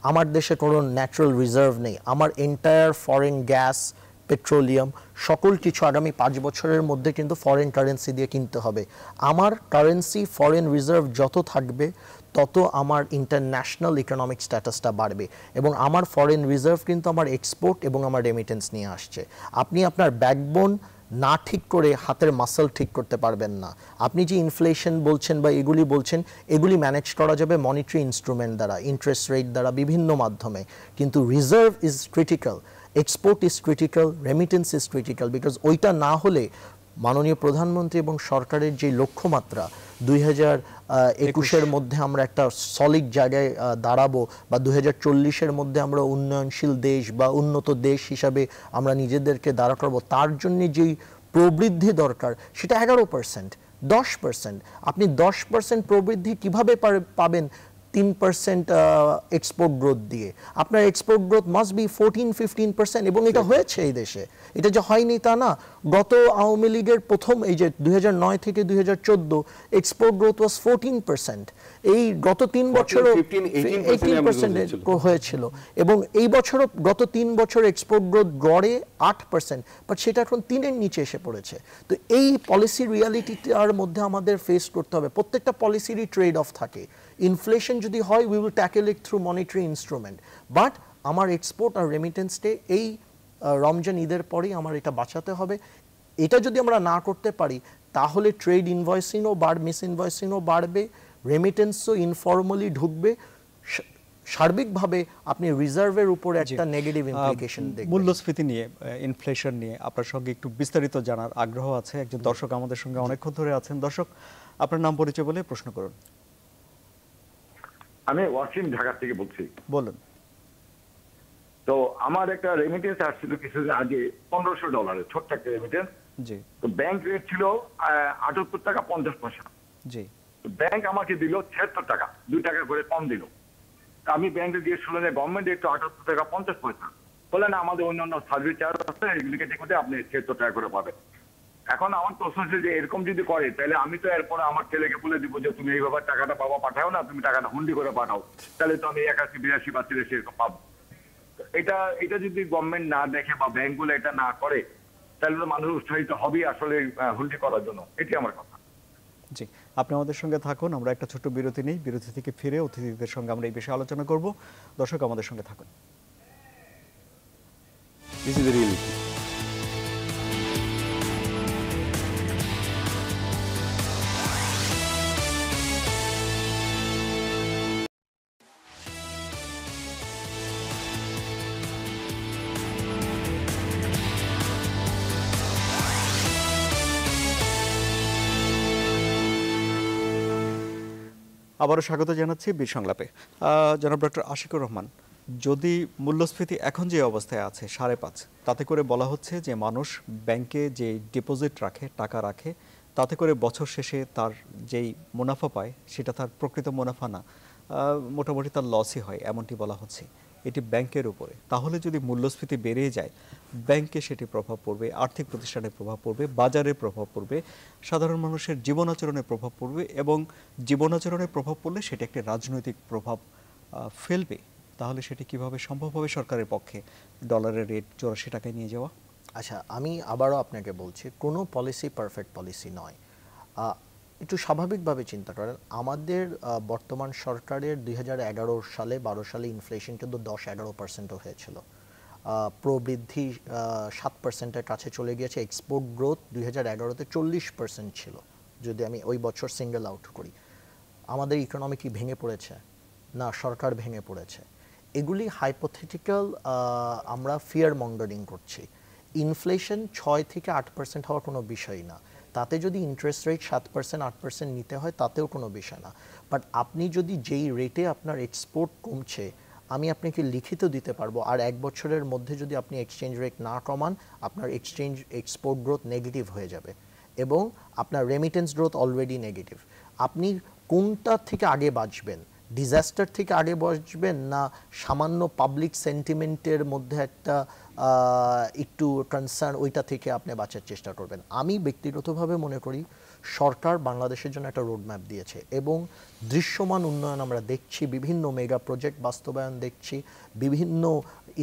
আমার দেশে কোনো ন্যাচারাল রিজার্ভ নেই আমার এন্টায়ার ফরেন গ্যাস পেট্রোলিয়াম সকল কিছু আগামী পাঁচ বছরের মধ্যে কিন্তু ফরেন কারেন্সি দিয়ে কিনতে হবে আমার কারেন্সি ফরেন রিজার্ভ যত থাকবে তত আমার ইন্টারন্যাশনাল ইকোনমিক স্ট্যাটাসটা বাড়বে এবং আমার ফরেন রিজার্ভ কিন্তু আমার এক্সপোর্ট এবং আমার রেমিটেন্স নিয়ে আসছে আপনি আপনার ব্যাকবোন না ঠিক করে হাতের মাসল ঠিক করতে পারবেন না আপনি যে ইনফ্লেশন বলছেন বা এগুলি বলছেন এগুলি ম্যানেজ করা যাবে মনিটারি ইনস্ট্রুমেন্ট দ্বারা ইন্টারেস্ট রেট দ্বারা বিভিন্ন মাধ্যমে কিন্তু reserve is critical export is critical remittance is critical because ওইটা না হলে মাননীয় প্রধানমন্ত্রী এবং সরকারের যে লক্ষ্যমাত্রা দুই হাজার একুশের মধ্যে আমরা একটা সলিড জায়গায় দাঁড়াবো বা দুই হাজার চল্লিশের মধ্যে আমরা উন্নয়নশীল দেশ বা উন্নত দেশ হিসাবে আমরা নিজেদেরকে দাঁড়া করবো তার জন্য যেই প্রবৃদ্ধি দরকার সেটা এগারো পার্সেন্ট দশ পার্সেন্ট আপনি দশ পার্সেন্ট প্রবৃদ্ধি কিভাবে পাবেন তিন পার্সেন্ট এক্সপোর্ট গ্রোথ দিয়ে আপনার export growth must be fourteen fifteen percent এবং এটা হয়েছে এই দেশে এটা যে হয়নি তা না গত আওয়ামী লীগের প্রথম এই যে দুই নয় থেকে দুই export growth was fourteen percent এই গত তিন বছরও এইটিন পার্সেন্ট হয়েছিল এবং এই বছরও গত তিন বছর এক্সপোর্ট গ্রোথ গড়ে আট পার্সেন্ট বাট সেটা এখন তিনের নিচে এসে পড়েছে তো এই পলিসি রিয়ালিটিটার মধ্যে আমাদের ফেস করতে হবে প্রত্যেকটা পলিসিরই ট্রেড অফ থাকে ইনফ্লেশন যদি হয় we will tackle it through monetary instrument but আমার এক্সপোর্ট আর রেমিটেন্সটে এই রমজান ঈদের পরেই আমার এটা বাঁচাতে হবে এটা যদি আমরা না করতে পারি তাহলে ট্রেড ইনভয়েসিংও বাড় মিস ইনভয়েসিংও বাড়বে রেমিটেন্সও ইনফর্মালি ঢুকবে সার্বিকভাবে আপনি রিজার্ভের উপরে একটা নেগেটিভ ইমপ্লিকেশন দেখবেন মূল্যস্ফীতি নিয়ে ইনফ্লেশন নিয়ে আপনার সঙ্গে একটু বিস্তারিত জানার আগ্রহ আছে একজন দর্শক আমাদের সঙ্গে অনেকক্ষণ ধরে আছেন দর্শক আপনার নাম পরিচয় বলে প্রশ্ন করুন আমি ওয়াসিম ঢাকা থেকে বলছি বলুন তো আমার একটা রেমিটেন্স আসছিল কিছুদিন আগে পনেরোশো ডলারের ছোট্ট একটা রেমিটেন্স জি তো ব্যাংক রেট ছিল আটাত্তর টাকা পঞ্চাশ পয়সা জি ব্যাংক আমাকে দিল ছিয়াত্তর টাকা দুই টাকা করে কম দিল আমি ব্যাংকে গিয়ে করলাম যে গভর্নমেন্ট একটু আটাত্তর টাকা পঞ্চাশ পয়সা বলে না আমাদের অন্যান্য সার্ভিস চার্জ আছে এগুলিকে আপনি ছিয়াত্তর টাকা করে পাবেন এখন আমার প্রশ্ন হচ্ছে যে এরকম যদি করে তাহলে আমি তো এরপর আমার ছেলেকে বলে দিব যে তুমি এইভাবে টাকাটা বাবা পাঠাও না তুমি টাকাটা হুন্ডি করে পাঠাও তাহলে তো আমি একাশি বিরাশি বা তিরাশি এরকম পাবো এটা এটা যদি গভর্নমেন্ট না দেখে বা ব্যাংকগুলো এটা না করে তাহলে তো মানুষ উৎসাহিত হবেই আসলে হুন্ডি করার জন্য এটি আমার কথা জি আপনি আমাদের সঙ্গে থাকুন আমরা একটা ছোট্ট বিরতি নেই বিরতি থেকে ফিরে অতিথিদের সঙ্গে আমরা এই বিষয়ে আলোচনা করব দর্শক আমাদের সঙ্গে থাকুন This is the reality. আবারও স্বাগত জানাচ্ছি বীর সংলাপে জনাব ডক্টর আশিকুর রহমান যদি মূল্যস্ফীতি এখন যে অবস্থায় আছে সাড়ে পাঁচ তাতে করে বলা হচ্ছে যে মানুষ ব্যাংকে যে ডিপোজিট রাখে টাকা রাখে তাতে করে বছর শেষে তার যেই মুনাফা পায় সেটা তার প্রকৃত মুনাফা না মোটামুটি তার লসই হয় এমনটি বলা হচ্ছে এটি ব্যাংকের উপরে তাহলে যদি মূল্যস্ফীতি বেড়ে যায় ব্যাংকে সেটি প্রভাব পড়বে আর্থিক প্রতিষ্ঠানে প্রভাব পড়বে বাজারে প্রভাব পড়বে সাধারণ মানুষের জীবনাচরণে প্রভাব পড়বে এবং জীবনাচরণে প্রভাব পড়লে সেটি একটি রাজনৈতিক প্রভাব ফেলবে তাহলে সেটি কিভাবে সম্ভব হবে সরকারের পক্ষে ডলারের রেট চৌরাশি টাকায় নিয়ে যাওয়া আচ্ছা আমি আবারও আপনাকে বলছি কোনো পলিসি পারফেক্ট পলিসি নয় একটু স্বাভাবিকভাবে চিন্তা করেন আমাদের বর্তমান সরকারের দুই সালে বারো সালে ইনফ্লেশন কিন্তু দশ এগারো পার্সেন্টও হয়েছিল প্রবৃদ্ধি সাত পার্সেন্টের কাছে চলে গিয়েছে এক্সপোর্ট গ্রোথ দুই হাজার এগারোতে চল্লিশ পার্সেন্ট ছিল যদি আমি ওই বছর সিঙ্গেল আউট করি আমাদের ইকোনমি কি ভেঙে পড়েছে না সরকার ভেঙে পড়েছে এগুলি হাইপোথেটিক্যাল আমরা ফিয়ার মন্ডারিং করছি ইনফ্লেশন ছয় থেকে আট পার্সেন্ট হওয়ার কোনো বিষয় না তাতে যদি ইন্টারেস্ট রেট সাত পার্সেন্ট আট পার্সেন্ট নিতে হয় তাতেও কোনো বিষয় না বাট আপনি যদি যেই রেটে আপনার এক্সপোর্ট কমছে আমি আপনাকে লিখিত দিতে পারবো আর এক বছরের মধ্যে যদি আপনি এক্সচেঞ্জ রেট না কমান আপনার এক্সচেঞ্জ এক্সপোর্ট গ্রোথ নেগেটিভ হয়ে যাবে এবং আপনার রেমিটেন্স গ্রোথ অলরেডি নেগেটিভ আপনি কোনটা থেকে আগে বাঁচবেন ডিজাস্টার থেকে আগে বাঁচবেন না সামান্য পাবলিক সেন্টিমেন্টের মধ্যে একটা একটু কনসার্ন ওইটা থেকে আপনি বাঁচার চেষ্টা করবেন আমি ব্যক্তিগতভাবে মনে করি সরকার বাংলাদেশের জন্য একটা রোডম্যাপ দিয়েছে এবং দৃশ্যমান উন্নয়ন আমরা দেখছি বিভিন্ন মেগা প্রজেক্ট বাস্তবায়ন দেখছি বিভিন্ন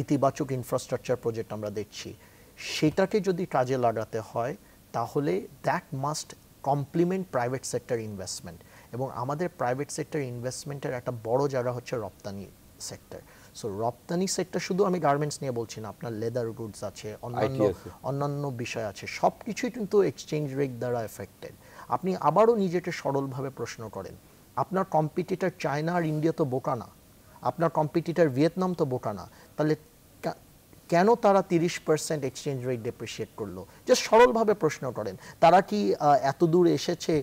ইতিবাচক ইনফ্রাস্ট্রাকচার প্রজেক্ট আমরা দেখছি সেটাকে যদি কাজে লাগাতে হয় তাহলে that must complement private sector investment এবং আমাদের প্রাইভেট সেক্টর ইনভেস্টমেন্টের একটা বড় জায়গা হচ্ছে রপ্তানি সেক্টর সো রপ্তানি সেক্টর শুধু আমি গার্মেন্টস নিয়ে বলছি না আপনার লেদার গুডস আছে অন্যান্য অন্যান্য বিষয় আছে সব কিছুই কিন্তু এক্সচেঞ্জ রেট দ্বারা এফেক্টেড আপনি আবারও নিজেকে সরলভাবে প্রশ্ন করেন আপনার কম্পিটিটার চায়না আর ইন্ডিয়া তো বোকা না আপনার কম্পিটিটার ভিয়েতনাম তো বোকা না তাহলে কেন তারা তিরিশ পার্সেন্ট এক্সচেঞ্জ রেট ডেপ্রিসিয়েট করলো জাস্ট সরলভাবে প্রশ্ন করেন তারা কি এত দূর এসেছে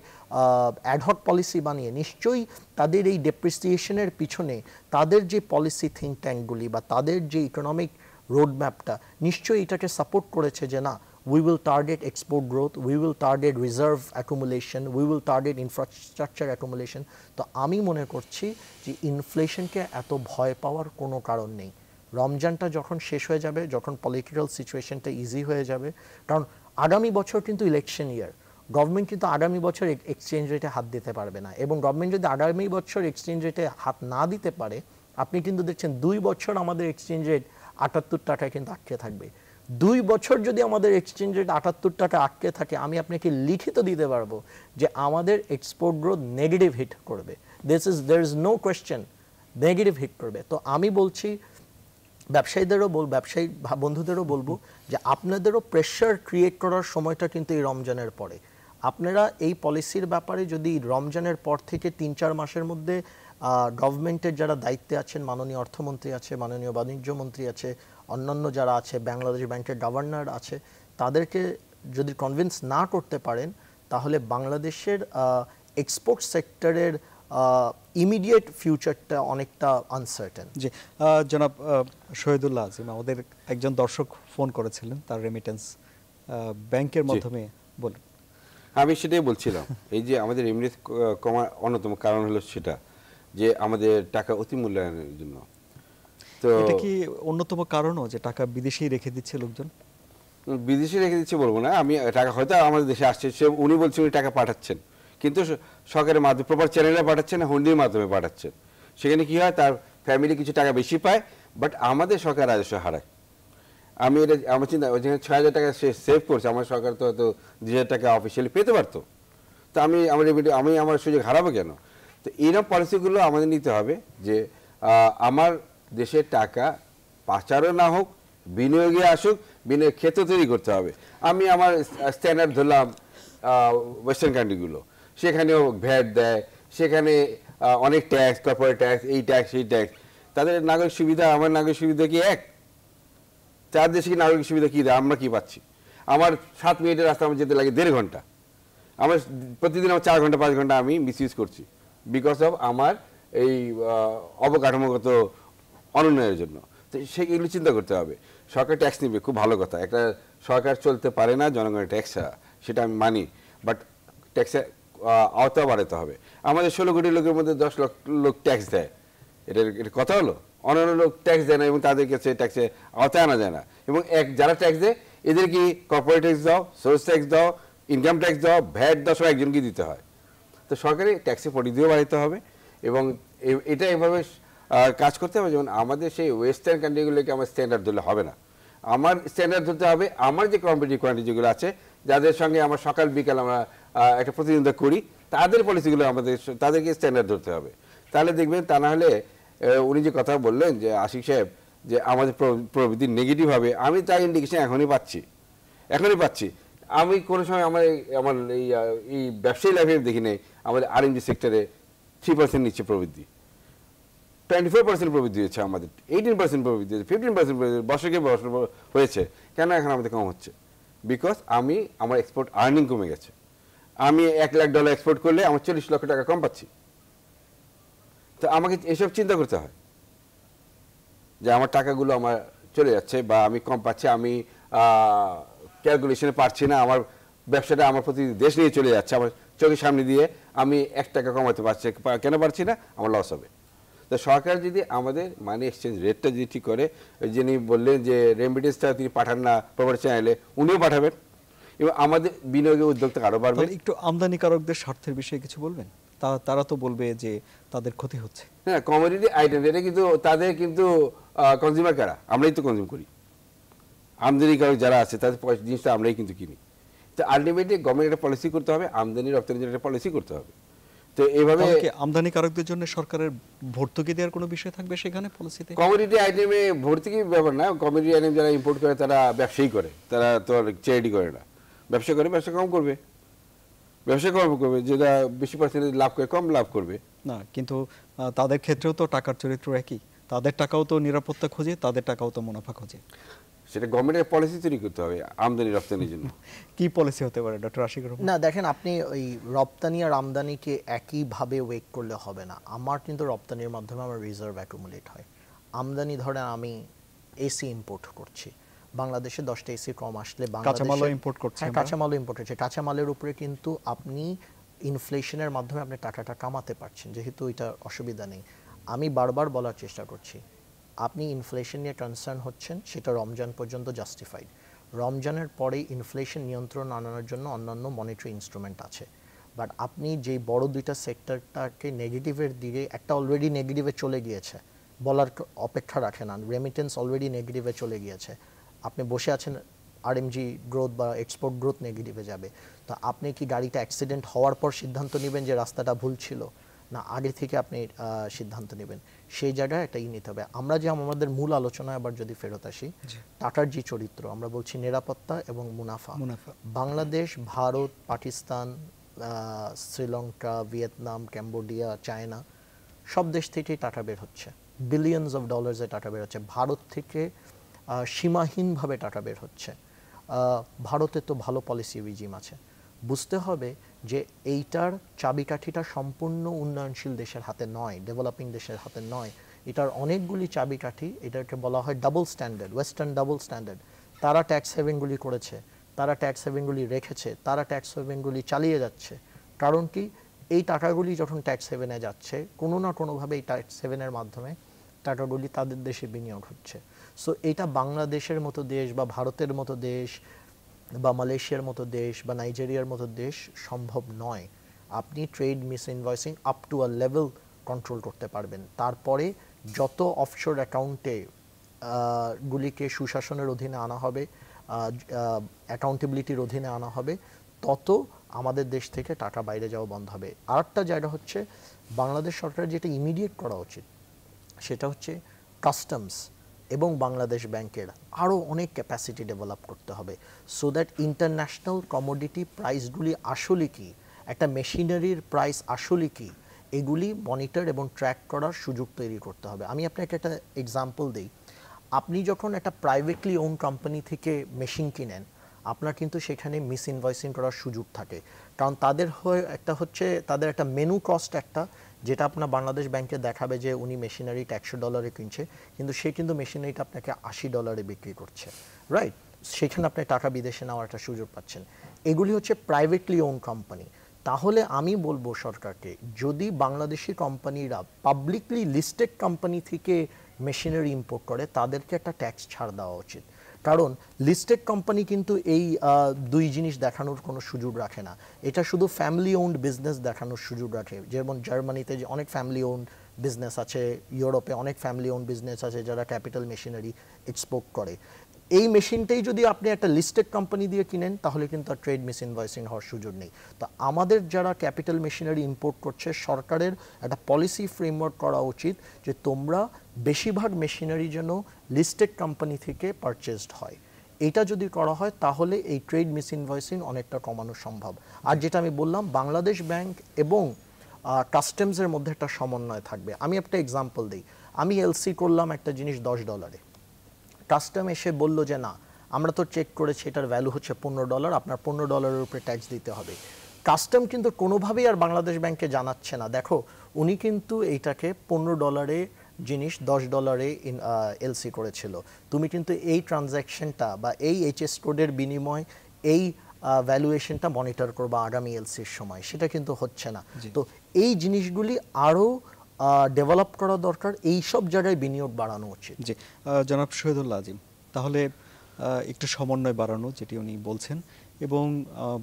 অ্যাডহট পলিসি বানিয়ে নিশ্চয়ই তাদের এই ডেপ্রিসিয়েশনের পিছনে তাদের যে পলিসি থিঙ্ক ট্যাঙ্কগুলি বা তাদের যে ইকোনমিক রোডম্যাপটা নিশ্চয়ই এটাকে সাপোর্ট করেছে যে না we will target export growth we will target reserve accumulation we will target infrastructure accumulation তো আমি মনে করছি যে ইনফ্লেশনকে এত ভয় পাওয়ার কোনো কারণ নেই রমজানটা যখন শেষ হয়ে যাবে যখন পলিটিক্যাল সিচুয়েশনটা ইজি হয়ে যাবে কারণ আগামী বছর কিন্তু ইলেকশন ইয়ার গভর্নমেন্ট কিন্তু আগামী বছর এক্সচেঞ্জ রেটে হাত দিতে পারবে না এবং গভর্নমেন্ট যদি আগামী বছর এক্সচেঞ্জ রেটে হাত না দিতে পারে আপনি কিন্তু দেখছেন দুই বছর আমাদের এক্সচেঞ্জ রেট আটাত্তর টাকায় কিন্তু আটকে থাকবে দুই বছর যদি আমাদের এক্সচেঞ্জ রেট আটাত্তর টাকা আটকে থাকে আমি আপনাকে লিখিত দিতে পারবো যে আমাদের এক্সপোর্ট গ্রোথ নেগেটিভ হিট করবে this is there is no question negative hit করবে তো আমি বলছি ব্যবসায়ীদেরও বল ব্যবসায়ী বন্ধুদেরও বলবো যে আপনাদেরও প্রেশার ক্রিয়েট করার সময়টা কিন্তু এই রমজানের পরে আপনারা এই পলিসির ব্যাপারে যদি রমজানের পর থেকে তিন চার মাসের মধ্যে গভর্নমেন্টের যারা দায়িত্বে আছেন মাননীয় অর্থমন্ত্রী আছে মাননীয় বাণিজ্য মন্ত্রী আছে অন্যান্য যারা আছে বাংলাদেশ ব্যাংকের গভর্নর আছে তাদেরকে যদি কনভিন্স না করতে পারেন তাহলে বাংলাদেশের এক্সপোর্ট সেক্টরের ইমিডিয়েট ফিউচারটা অনেকটা আনসার্টেন জি জনাব শহীদুল্লাহ আজিম আমাদের একজন দর্শক ফোন করেছিলেন তার রেমিটেন্স ব্যাংকের মাধ্যমে বলুন আমি সেটাই বলছিলাম এই যে আমাদের রেমিটেন্স কমার অন্যতম কারণ হলো সেটা যে আমাদের টাকা অতি মূল্যায়নের জন্য তো এটা কি অন্যতম কারণও যে টাকা বিদেশেই রেখে দিচ্ছে লোকজন বিদেশে রেখে দিচ্ছে বলবো না আমি টাকা হয়তো আমাদের দেশে আসছে উনি বলছেন উনি টাকা পাঠাচ্ছেন কিন্তু সরকারের মাধ্যমে প্রপার চ্যানেলে পাঠাচ্ছেন না হুন্ডির মাধ্যমে পাঠাচ্ছেন সেখানে কি হয় তার ফ্যামিলি কিছু টাকা বেশি পায় বাট আমাদের সরকার রাজস্ব হারায় আমি এটা আমার চিন্তা যেখানে ছয় হাজার টাকা সে সেভ করছে আমার সরকার তো হয়তো দু হাজার টাকা অফিসিয়ালি পেতে পারতো তো আমি আমার আমি আমার সুযোগ হারাবো কেন তো এইরকম পলিসিগুলো আমাদের নিতে হবে যে আমার দেশের টাকা পাচারও না হোক বিনিয়োগে আসুক বিনিয়োগ ক্ষেত্র তৈরি করতে হবে আমি আমার স্ট্যান্ডার্ড ধরলাম ওয়েস্টার্ন কান্ট্রিগুলো সেখানেও ভ্যাট দেয় সেখানে অনেক ট্যাক্স কর্পোরেট ট্যাক্স এই ট্যাক্স সেই ট্যাক্স তাদের নাগরিক সুবিধা আমার নাগরিক সুবিধা কি এক চার দেশে কি নাগরিক সুবিধা কী দেয় আমরা কী পাচ্ছি আমার সাত মিনিটের রাস্তা আমার যেতে লাগে দেড় ঘন্টা আমার প্রতিদিন আমার চার ঘন্টা পাঁচ ঘন্টা আমি ইউজ করছি বিকজ অফ আমার এই অবকাঠামোগত অনুন্নয়নের জন্য তো সেগুলো চিন্তা করতে হবে সরকার ট্যাক্স নেবে খুব ভালো কথা একটা সরকার চলতে পারে না জনগণের ট্যাক্স সেটা আমি মানি বাট ট্যাক্সের আওতা বাড়াতে হবে আমাদের ষোলো কোটি লোকের মধ্যে দশ লক্ষ লোক ট্যাক্স দেয় এটা এটা কথা হলো অন্যান্য লোক ট্যাক্স দেয় না এবং তাদের কাছে ট্যাক্সে আওতায় আনা যায় না এবং এক যারা ট্যাক্স দেয় এদেরকে কর্পোরেট ট্যাক্স দাও সোর্স ট্যাক্স দাও ইনকাম ট্যাক্স দাও ভ্যাট দাও সব একজনকে দিতে হয় তো সরকারি ট্যাক্সের পরিধিও বাড়াতে হবে এবং এটা এভাবে কাজ করতে হবে যেমন আমাদের সেই ওয়েস্টার্ন কান্ট্রিগুলোকে আমার স্ট্যান্ডার্ড ধরলে হবে না আমার স্ট্যান্ডার্ড ধরতে হবে আমার যে কম্পিটিভ কোয়ান্টিটিগুলো আছে যাদের সঙ্গে আমার সকাল বিকাল আমরা একটা প্রতিদ্বন্দ্বিতা করি তাদের পলিসিগুলো আমাদের তাদেরকে স্ট্যান্ডার্ড ধরতে হবে তাহলে দেখবেন তা না হলে উনি যে কথা বললেন যে আশিক সাহেব যে আমাদের প্রবৃত্তি নেগেটিভ হবে আমি তার ইন্ডিকেশন এখনই পাচ্ছি এখনই পাচ্ছি আমি কোনো সময় আমার আমার এই এই ব্যবসায়ী লাইফে দেখি নেই আমাদের আর আরএমজি সেক্টরে থ্রি পার্সেন্ট নিচ্ছে প্রবৃদ্ধি টোয়েন্টি ফোর পার্সেন্ট প্রবৃদ্ধি হয়েছে আমাদের এইটিন পার্সেন্ট প্রবৃদ্ধি হয়েছে ফিফটিন পার্সেন্ট বছরকে বছর হয়েছে কেন এখন আমাদের কম হচ্ছে বিকজ আমি আমার এক্সপোর্ট আর্নিং কমে গেছে আমি এক লাখ ডলার এক্সপোর্ট করলে আমার চল্লিশ লক্ষ টাকা কম পাচ্ছি তো আমাকে এসব চিন্তা করতে হয় যে আমার টাকাগুলো আমার চলে যাচ্ছে বা আমি কম পাচ্ছি আমি ক্যালকুলেশনে পারছি না আমার ব্যবসাটা আমার প্রতি দেশ নিয়ে চলে যাচ্ছে আমার চোখের সামনে দিয়ে আমি এক টাকা কমাতে পারছি কেন পারছি না আমার লস হবে তো সরকার যদি আমাদের মানি এক্সচেঞ্জ রেটটা যদি ঠিক করে যিনি বললেন যে রেমিডিসটা তিনি পাঠান না প্রপার চ্যানেলে উনিও পাঠাবেন এবং আমাদের বিনিয়োগের উদ্যোক্তা আরো বাড়বে একটু আমদানিকারকদের স্বার্থের বিষয়ে কিছু বলবেন তারা তো বলবে যে তাদের ক্ষতি হচ্ছে হ্যাঁ কমোডিটি আইটেম এটা কিন্তু তাদের কিন্তু কনজিউমার কারা আমরাই তো কনজিউম করি আমদানিকারক যারা আছে তাদের পয়সা জিনিসটা আমরাই কিন্তু কিনি তো আলটিমেটলি গভর্নমেন্ট একটা পলিসি করতে হবে আমদানি রপ্তানির জন্য একটা পলিসি করতে হবে তো এইভাবে আমদানিকারকদের জন্য সরকারের ভর্তুকি দেওয়ার কোনো বিষয় থাকবে সেখানে পলিসিতে কমোডিটি আইটেমে ভর্তুকি ব্যাপার না কমোডিটি আইটেম যারা ইম্পোর্ট করে তারা ব্যবসায়ী করে তারা তো ট্রেডই করে না ব্যবসা করে ব্যবসা কম করবে ব্যবসা কম করবে যেটা বেশি পার্সেন্টেজ লাভ করে কম লাভ করবে না কিন্তু তাদের ক্ষেত্রেও তো টাকার চরিত্র একই তাদের টাকাও তো নিরাপত্তা খোঁজে তাদের টাকাও তো মুনাফা খোঁজে সেটা গভর্নমেন্টের পলিসি তৈরি করতে হবে আমদানি রপ্তানির জন্য কি পলিসি হতে পারে ডক্টর আশিক রহমান না দেখেন আপনি ওই রপ্তানি আর আমদানিকে একইভাবে ওয়েক করলে হবে না আমার কিন্তু রপ্তানির মাধ্যমে আমার রিজার্ভ অ্যাকুমুলেট হয় আমদানি ধরেন আমি এসি ইম্পোর্ট করছি বাংলাদেশে দশটা এসি কম আসলে কাঁচামালও ইম্পোর্ট করছে হ্যাঁ, কাঁচামালের উপরে কিন্তু আপনি ইনফ্লেশনের মাধ্যমে আপনি টাকাটা কামাতে পারছেন যেহেতু এটা অসুবিধা নেই আমি বারবার বলার চেষ্টা করছি আপনি ইনফ্লেশন নিয়ে কনসার্ন হচ্ছেন সেটা রমজান পর্যন্ত জাস্টিফাইড রমজানের পরে ইনফ্লেশন নিয়ন্ত্রণ আনানোর জন্য অন্যান্য মনিটারি ইনস্ট্রুমেন্ট আছে বাট আপনি যে বড় দুইটা সেক্টরটাকে নেগেটিভের দিকে একটা অলরেডি নেগেটিভে চলে গিয়েছে বলার অপেক্ষা রাখে না রেমিটেন্স অলরেডি নেগেটিভে চলে গিয়েছে আপনি বসে আছেন আর এমজি গ্রোথ বা এক্সপোর্ট গ্রোথ নেগেটিভে যাবে তো আপনি কি গাড়িটা অ্যাক্সিডেন্ট হওয়ার পর সিদ্ধান্ত নেবেন যে রাস্তাটা ভুল ছিল না আগে থেকে আপনি সিদ্ধান্ত নেবেন সেই জায়গায় একটা ই নিতে হবে আমরা যে আমাদের মূল আলোচনায় আবার যদি ফেরত আসি টাটার যে চরিত্র আমরা বলছি নিরাপত্তা এবং মুনাফা মুনাফা Bangladesh Bharat Pakistan Sri Lanka Vietnam Cambodia China সব দেশ থেকেই টাটা বের হচ্ছে বিলিয়নস অফ ডলার্সে টাটা বের হচ্ছে ভারত থেকে সীমাহীনভাবে টাকা বের হচ্ছে ভারতে তো ভালো পলিসি রিজিম আছে বুঝতে হবে যে এইটার চাবিকাঠিটা সম্পূর্ণ উন্নয়নশীল দেশের হাতে নয় ডেভেলপিং দেশের হাতে নয় এটার অনেকগুলি চাবিকাঠি এটাকে বলা হয় double standard western double standard তারা ট্যাক্স হেভেনগুলি করেছে তারা ট্যাক্স হেভেনগুলি রেখেছে তারা ট্যাক্স হেভেনগুলি চালিয়ে যাচ্ছে কারণ কি এই টাকাগুলি যখন ট্যাক্স হেভেনে যাচ্ছে কোনো না কোনোভাবে এই ট্যাক্স হেভেনের মাধ্যমে টাকাগুলি তাদের দেশে বিনিয়োগ হচ্ছে সো এটা বাংলাদেশের মতো দেশ বা ভারতের মতো দেশ বা মালয়েশিয়ার মতো দেশ বা নাইজেরিয়ার মতো দেশ সম্ভব নয় আপনি trade mis invoicing up to a level control করতে পারবেন তারপরে যত অফশোর অ্যাকাউন্টে গুলিকে সুশাসনের অধীনে আনা হবে অ্যাকাউন্টেবিলিটির অধীনে আনা হবে তত আমাদের দেশ থেকে টাকা বাইরে যাওয়া বন্ধ হবে আরেকটা জায়গা হচ্ছে বাংলাদেশ সরকারের যেটা ইমিডিয়েট করা উচিত সেটা হচ্ছে কাস্টমস এবং বাংলাদেশ ব্যাংকের আরও অনেক ক্যাপাসিটি ডেভেলপ করতে হবে সো দ্যাট ইন্টারন্যাশনাল কমোডিটি প্রাইসগুলি আসলে কি একটা মেশিনারির প্রাইস আসলে কি এগুলি মনিটর এবং ট্র্যাক করার সুযোগ তৈরি করতে হবে আমি আপনাকে একটা এক্সাম্পল দিই আপনি যখন একটা প্রাইভেটলি ওন কোম্পানি থেকে মেশিন কিনেন আপনার কিন্তু সেখানে মিস ইনভয়েসিং করার সুযোগ থাকে কারণ তাদের হয়ে একটা হচ্ছে তাদের একটা মেনু কস্ট একটা যেটা আপনার বাংলাদেশ ব্যাংকে দেখাবে যে উনি মেশিনারি একশো ডলারে কিনছে কিন্তু সে কিন্তু মেশিনারিটা আপনাকে আশি ডলারে বিক্রি করছে রাইট সেখানে আপনি টাকা বিদেশে নেওয়ার একটা সুযোগ পাচ্ছেন এগুলি হচ্ছে প্রাইভেটলি ওন কোম্পানি তাহলে আমি বলবো সরকারকে যদি বাংলাদেশি কোম্পানিরা পাবলিকলি লিস্টেড কোম্পানি থেকে মেশিনারি ইম্পোর্ট করে তাদেরকে একটা ট্যাক্স ছাড় দেওয়া উচিত কারণ লিস্টেড কোম্পানি কিন্তু এই দুই জিনিস দেখানোর কোনো সুযোগ রাখে না এটা শুধু ফ্যামিলি ওন্ড বিজনেস দেখানোর সুযোগ রাখে যেমন জার্মানিতে যে অনেক ফ্যামিলি ওন্ড বিজনেস আছে ইউরোপে অনেক ফ্যামিলি ওন বিজনেস আছে যারা ক্যাপিটাল মেশিনারি এক্সপোর্ট করে এই মেশিনটাই যদি আপনি একটা লিস্টেড কোম্পানি দিয়ে কিনেন তাহলে কিন্তু আর ট্রেড মেশিন ভয়েসিং হওয়ার সুযোগ নেই তো আমাদের যারা ক্যাপিটাল মেশিনারি ইম্পোর্ট করছে সরকারের একটা পলিসি ফ্রেমওয়ার্ক করা উচিত যে তোমরা বেশিরভাগ মেশিনারি যেন লিস্টেড কোম্পানি থেকে পারচেসড হয় এটা যদি করা হয় তাহলে এই ট্রেড মিস ইনভয়েসিং অনেকটা কমানো সম্ভব আর যেটা আমি বললাম বাংলাদেশ ব্যাংক এবং কাস্টমসের মধ্যে একটা সমন্বয় থাকবে আমি একটা এক্সাম্পল দিই আমি এলসি করলাম একটা জিনিস দশ ডলারে কাস্টম এসে বলল যে না আমরা তো চেক করেছি এটার ভ্যালু হচ্ছে পনেরো ডলার আপনার পনেরো ডলারের উপরে ট্যাক্স দিতে হবে কাস্টম কিন্তু কোনোভাবেই আর বাংলাদেশ ব্যাংকে জানাচ্ছে না দেখো উনি কিন্তু এইটাকে পনেরো ডলারে জিনিস 10 ডলারে এলসি করেছিল তুমি কিন্তু এই ট্রানজ্যাকশনটা বা এই এইচএস কোডের বিনিময় এই ভ্যালুয়েশনটা মনিটর করবা আগামী এলসির সময় সেটা কিন্তু হচ্ছে না তো এই জিনিসগুলি আরও ডেভেলপ করা দরকার এই সব জায়গায় বিনিয়োগ বাড়ানো উচিত জি জনাব শহীদুল্লাহ আজিম তাহলে একটু সমন্বয় বাড়ানো যেটি উনি বলছেন এবং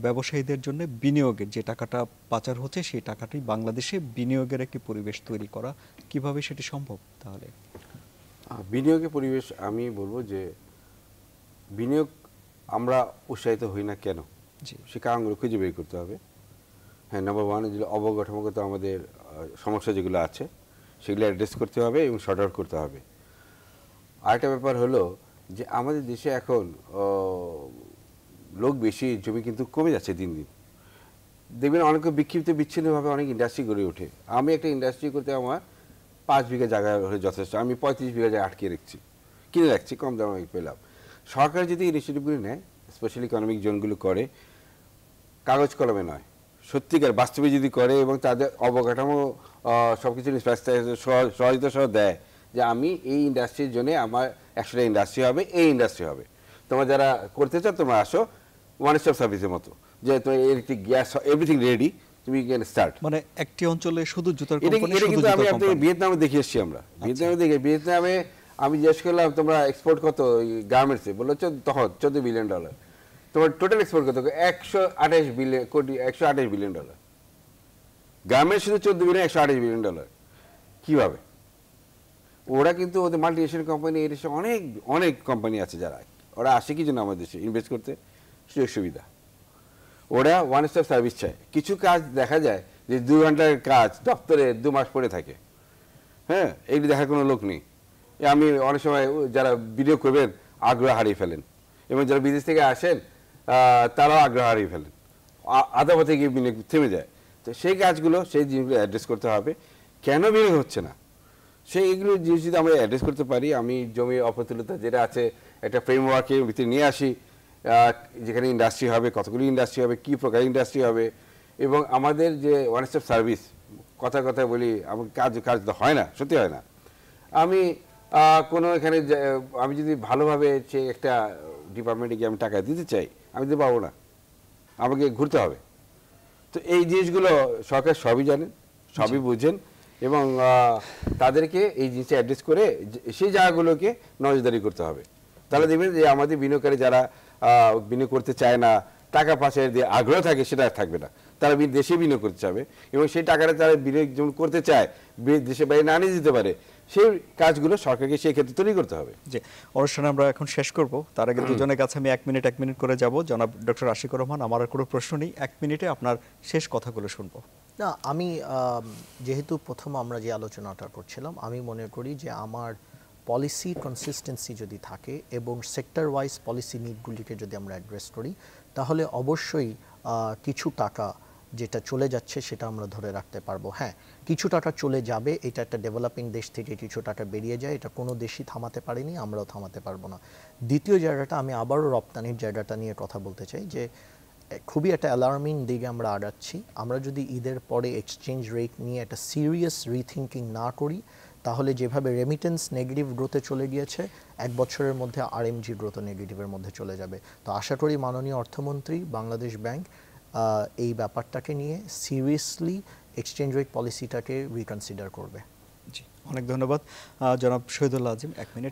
ব্যবসায়ীদের জন্য বিনিয়োগের যে টাকাটা পাচার হচ্ছে সেই টাকাটি বাংলাদেশে বিনিয়োগের একটি পরিবেশ তৈরি করা কিভাবে সেটি সম্ভব তাহলে বিনিয়োগের পরিবেশ আমি বলবো যে বিনিয়োগ আমরা উৎসাহিত হই না কেন সে কারণগুলো খুঁজে বের করতে হবে হ্যাঁ নম্বর ওয়ান যে অবকাঠামোগত আমাদের সমস্যা যেগুলো আছে সেগুলো অ্যাড্রেস করতে হবে এবং শর্ট আউট করতে হবে আরেকটা ব্যাপার হলো যে আমাদের দেশে এখন লোক বেশি জমি কিন্তু কমে যাচ্ছে দিন দিন দেখবেন অনেক বিক্ষিপ্ত বিচ্ছিন্নভাবে অনেক ইন্ডাস্ট্রি গড়ে ওঠে আমি একটা ইন্ডাস্ট্রি করতে আমার পাঁচ বিঘা জায়গা হলে যথেষ্ট আমি পঁয়ত্রিশ বিঘা জায়গা আটকে রেখছি কিনে রাখছি কম দামে পেলাম সরকার যদি ইনিশিয়েটিভগুলি নেয় স্পেশালি ইকোনমিক জোনগুলো করে কাগজ কলমে নয় সত্যিকার বাস্তবে যদি করে এবং তাদের অবকাঠামো সব কিছু সহযোগিতা সহ দেয় যে আমি এই ইন্ডাস্ট্রির জন্য আমার একশোটা ইন্ডাস্ট্রি হবে এই ইন্ডাস্ট্রি হবে তোমার যারা করতে চাও তোমরা আসো ওয়ান স্টপ সার্ভিসের মতো যে তোমার ইলেকট্রিক গ্যাস এভরিথিং রেডি তুমি ক্যান স্টার্ট মানে একটি অঞ্চলে শুধু জুতার কোম্পানি এটা কিন্তু আমি আপনাকে ভিয়েতনামে দেখে এসেছি আমরা আচ্ছা। ভিয়েতনামে দেখে ভিয়েতনামে আমি জিজ্ঞেস করলাম তোমরা এক্সপোর্ট কত গার্মেন্টসে বললো তখন চোদ্দ বিলিয়ন ডলার তোমার টোটাল এক্সপোর্ট কত একশো আঠাশ বিলিয়ন কোটি একশো আঠাশ বিলিয়ন ডলার গার্মেন্টস শুধু চোদ্দ বিলিয়ন একশো আঠাশ বিলিয়ন ডলার কীভাবে ওরা কিন্তু ওদের মাল্টি কোম্পানি এর অনেক অনেক কোম্পানি আছে যারা ওরা আসে কি জন্য আমাদের দেশে ইনভেস্ট করতে সুযোগ সুবিধা ওরা ওয়ান স্টপ সার্ভিস চায় কিছু কাজ দেখা যায় যে দু ঘন্টার কাজ দপ্তরে দু মাস পরে থাকে হ্যাঁ এগুলি দেখার কোনো লোক নেই আমি অনেক সময় যারা বিনিয়োগ করবেন আগ্রহ হারিয়ে ফেলেন এবং যারা বিদেশ থেকে আসেন তারাও আগ্রহ হারিয়ে ফেলেন আধা পথে গিয়ে বিনিয়োগ থেমে যায় তো সেই কাজগুলো সেই জিনিসগুলো অ্যাড্রেস করতে হবে কেন বিনিয়োগ হচ্ছে না সেই এগুলো জিনিস যদি আমরা অ্যাড্রেস করতে পারি আমি জমি অপ্রতুলতা যেটা আছে একটা ফ্রেমওয়ার্কের ভিতরে নিয়ে আসি যেখানে ইন্ডাস্ট্রি হবে কতগুলি ইন্ডাস্ট্রি হবে কি প্রকার ইন্ডাস্ট্রি হবে এবং আমাদের যে ওয়ান স্টপ সার্ভিস কথা কথা বলি আমার কাজ কাজ হয় না সত্যি হয় না আমি কোনো এখানে আমি যদি ভালোভাবে সে একটা ডিপার্টমেন্টে গিয়ে আমি টাকা দিতে চাই আমি তো পাবো না আমাকে ঘুরতে হবে তো এই জিনিসগুলো সরকার সবই জানেন সবই বুঝেন এবং তাদেরকে এই জিনিসটা অ্যাড্রেস করে সেই জায়গাগুলোকে নজরদারি করতে হবে তাহলে দেখবেন যে আমাদের বিনিয়োগকারী যারা বিনিয়োগ করতে চায় না টাকা পাশের যে আগ্রহ থাকে সেটা থাকবে না তারা দেশে বিনিয়োগ করতে চাবে এবং সেই টাকাটা তারা বিনিয়োগ যেমন করতে চায় দেশে বাইরে না নিয়ে যেতে পারে সেই কাজগুলো সরকারকে সেই ক্ষেত্রে তৈরি করতে হবে যে অনুষ্ঠানে আমরা এখন শেষ করব তার আগে দুজনের কাছে আমি এক মিনিট এক মিনিট করে যাব জনাব ডক্টর আশিকুর রহমান আমার আর কোনো প্রশ্ন নেই এক মিনিটে আপনার শেষ কথাগুলো শুনবো না আমি যেহেতু প্রথম আমরা যে আলোচনাটা করছিলাম আমি মনে করি যে আমার পলিসি কনসিস্টেন্সি যদি থাকে এবং সেক্টর ওয়াইজ পলিসি নিডগুলিকে যদি আমরা অ্যাড্রেস করি তাহলে অবশ্যই কিছু টাকা যেটা চলে যাচ্ছে সেটা আমরা ধরে রাখতে পারবো হ্যাঁ কিছু টাকা চলে যাবে এটা একটা ডেভেলপিং দেশ থেকে কিছু টাকা বেরিয়ে যায় এটা কোনো দেশই থামাতে পারেনি আমরাও থামাতে পারবো না দ্বিতীয় জায়গাটা আমি আবারও রপ্তানির জায়গাটা নিয়ে কথা বলতে চাই যে খুবই একটা অ্যালার্মিং দিকে আমরা আড়াচ্ছি আমরা যদি ঈদের পরে এক্সচেঞ্জ রেট নিয়ে একটা সিরিয়াস রিথিঙ্কিং না করি তাহলে যেভাবে রেমিটেন্স নেগেটিভ গ্রোথে চলে গিয়েছে এক বছরের মধ্যে আরএমজি গ্রোথ নেগেটিভের মধ্যে চলে যাবে তো আশা করি মাননীয় অর্থমন্ত্রী বাংলাদেশ ব্যাংক এই ব্যাপারটাকে নিয়ে সিরিয়াসলি এক্সচেঞ্জ রেট পলিসিটাকে রিকনসিডার করবে জি অনেক ধন্যবাদ জনাব শহীদুল্লাহ আজিম এক মিনিট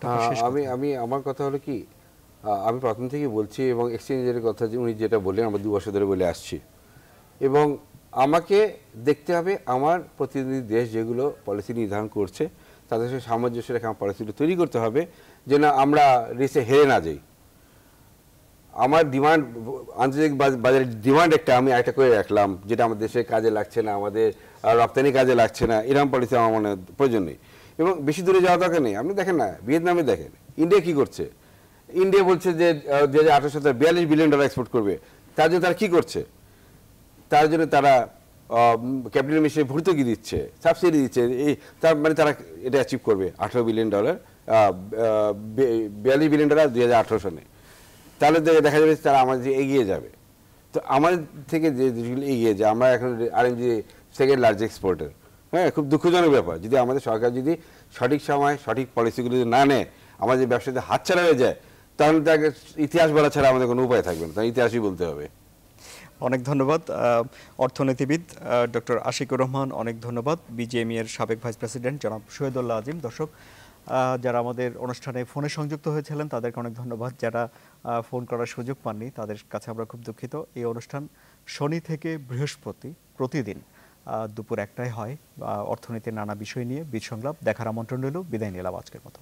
আমি আমি আমার কথা হলো কি আমি প্রথম থেকেই বলছি এবং এক্সচেঞ্জের কথা যে উনি যেটা বললেন আমরা দু বছর ধরে বলে আসছি এবং আমাকে দেখতে হবে আমার প্রতিনিধি দেশ যেগুলো পলিসি নির্ধারণ করছে তাদের সাথে সামঞ্জস্য রেখে আমার পরিস্থিতি তৈরি করতে হবে যে না আমরা রেসে হেরে না যাই আমার ডিমান্ড আন্তর্জাতিক বাজারের ডিমান্ড একটা আমি একটা করে রাখলাম যেটা আমাদের দেশে কাজে লাগছে না আমাদের রপ্তানি কাজে লাগছে না এরকম পলিসি আমার মনে প্রয়োজন নেই এবং বেশি দূরে যাওয়া দরকার নেই আপনি দেখেন না ভিয়েতনামে দেখেন ইন্ডিয়া কি করছে ইন্ডিয়া বলছে যে দু হাজার আঠারো বিয়াল্লিশ বিলিয়ন ডলার এক্সপোর্ট করবে তার জন্য তারা কী করছে তার জন্য তারা ক্যাপিটাল মিশনে ভর্তুকি দিচ্ছে সাবসিডি দিচ্ছে এই তার মানে তারা এটা অ্যাচিভ করবে আঠেরো বিলিয়ন ডলার বিয়াল্লিশ বিলিয়ন ডলার দুই হাজার আঠেরো সনে তাহলে দেখা যাবে তারা আমাদের এগিয়ে যাবে তো আমাদের থেকে যে দেশগুলো এগিয়ে যায় আমরা এখন আরএমজি সেকেন্ড লার্জ এক্সপোর্টার হ্যাঁ খুব দুঃখজনক ব্যাপার যদি আমাদের সরকার যদি সঠিক সময় সঠিক পলিসিগুলো যদি না নেয় আমাদের ব্যবসাতে হাতছাড়া হয়ে যায় তাহলে তাকে ইতিহাস বলা ছাড়া আমাদের কোনো উপায় থাকবে না তাই ইতিহাসই বলতে হবে অনেক ধন্যবাদ অর্থনীতিবিদ ডক্টর আশিকুর রহমান অনেক ধন্যবাদ বিজেএমই e এর সাবেক ভাইস প্রেসিডেন্ট জনাব শহীদুল্লাহ আজিম দর্শক যারা আমাদের অনুষ্ঠানে ফোনে সংযুক্ত হয়েছিলেন তাদেরকে অনেক ধন্যবাদ যারা ফোন করার সুযোগ পাননি তাদের কাছে আমরা খুব দুঃখিত এই অনুষ্ঠান শনি থেকে বৃহস্পতি প্রতিদিন দুপুর একটায় হয় অর্থনীতির নানা বিষয় নিয়ে বীর সংলাপ দেখার আমন্ত্রণ রইল বিদায় নিলাম আজকের মতো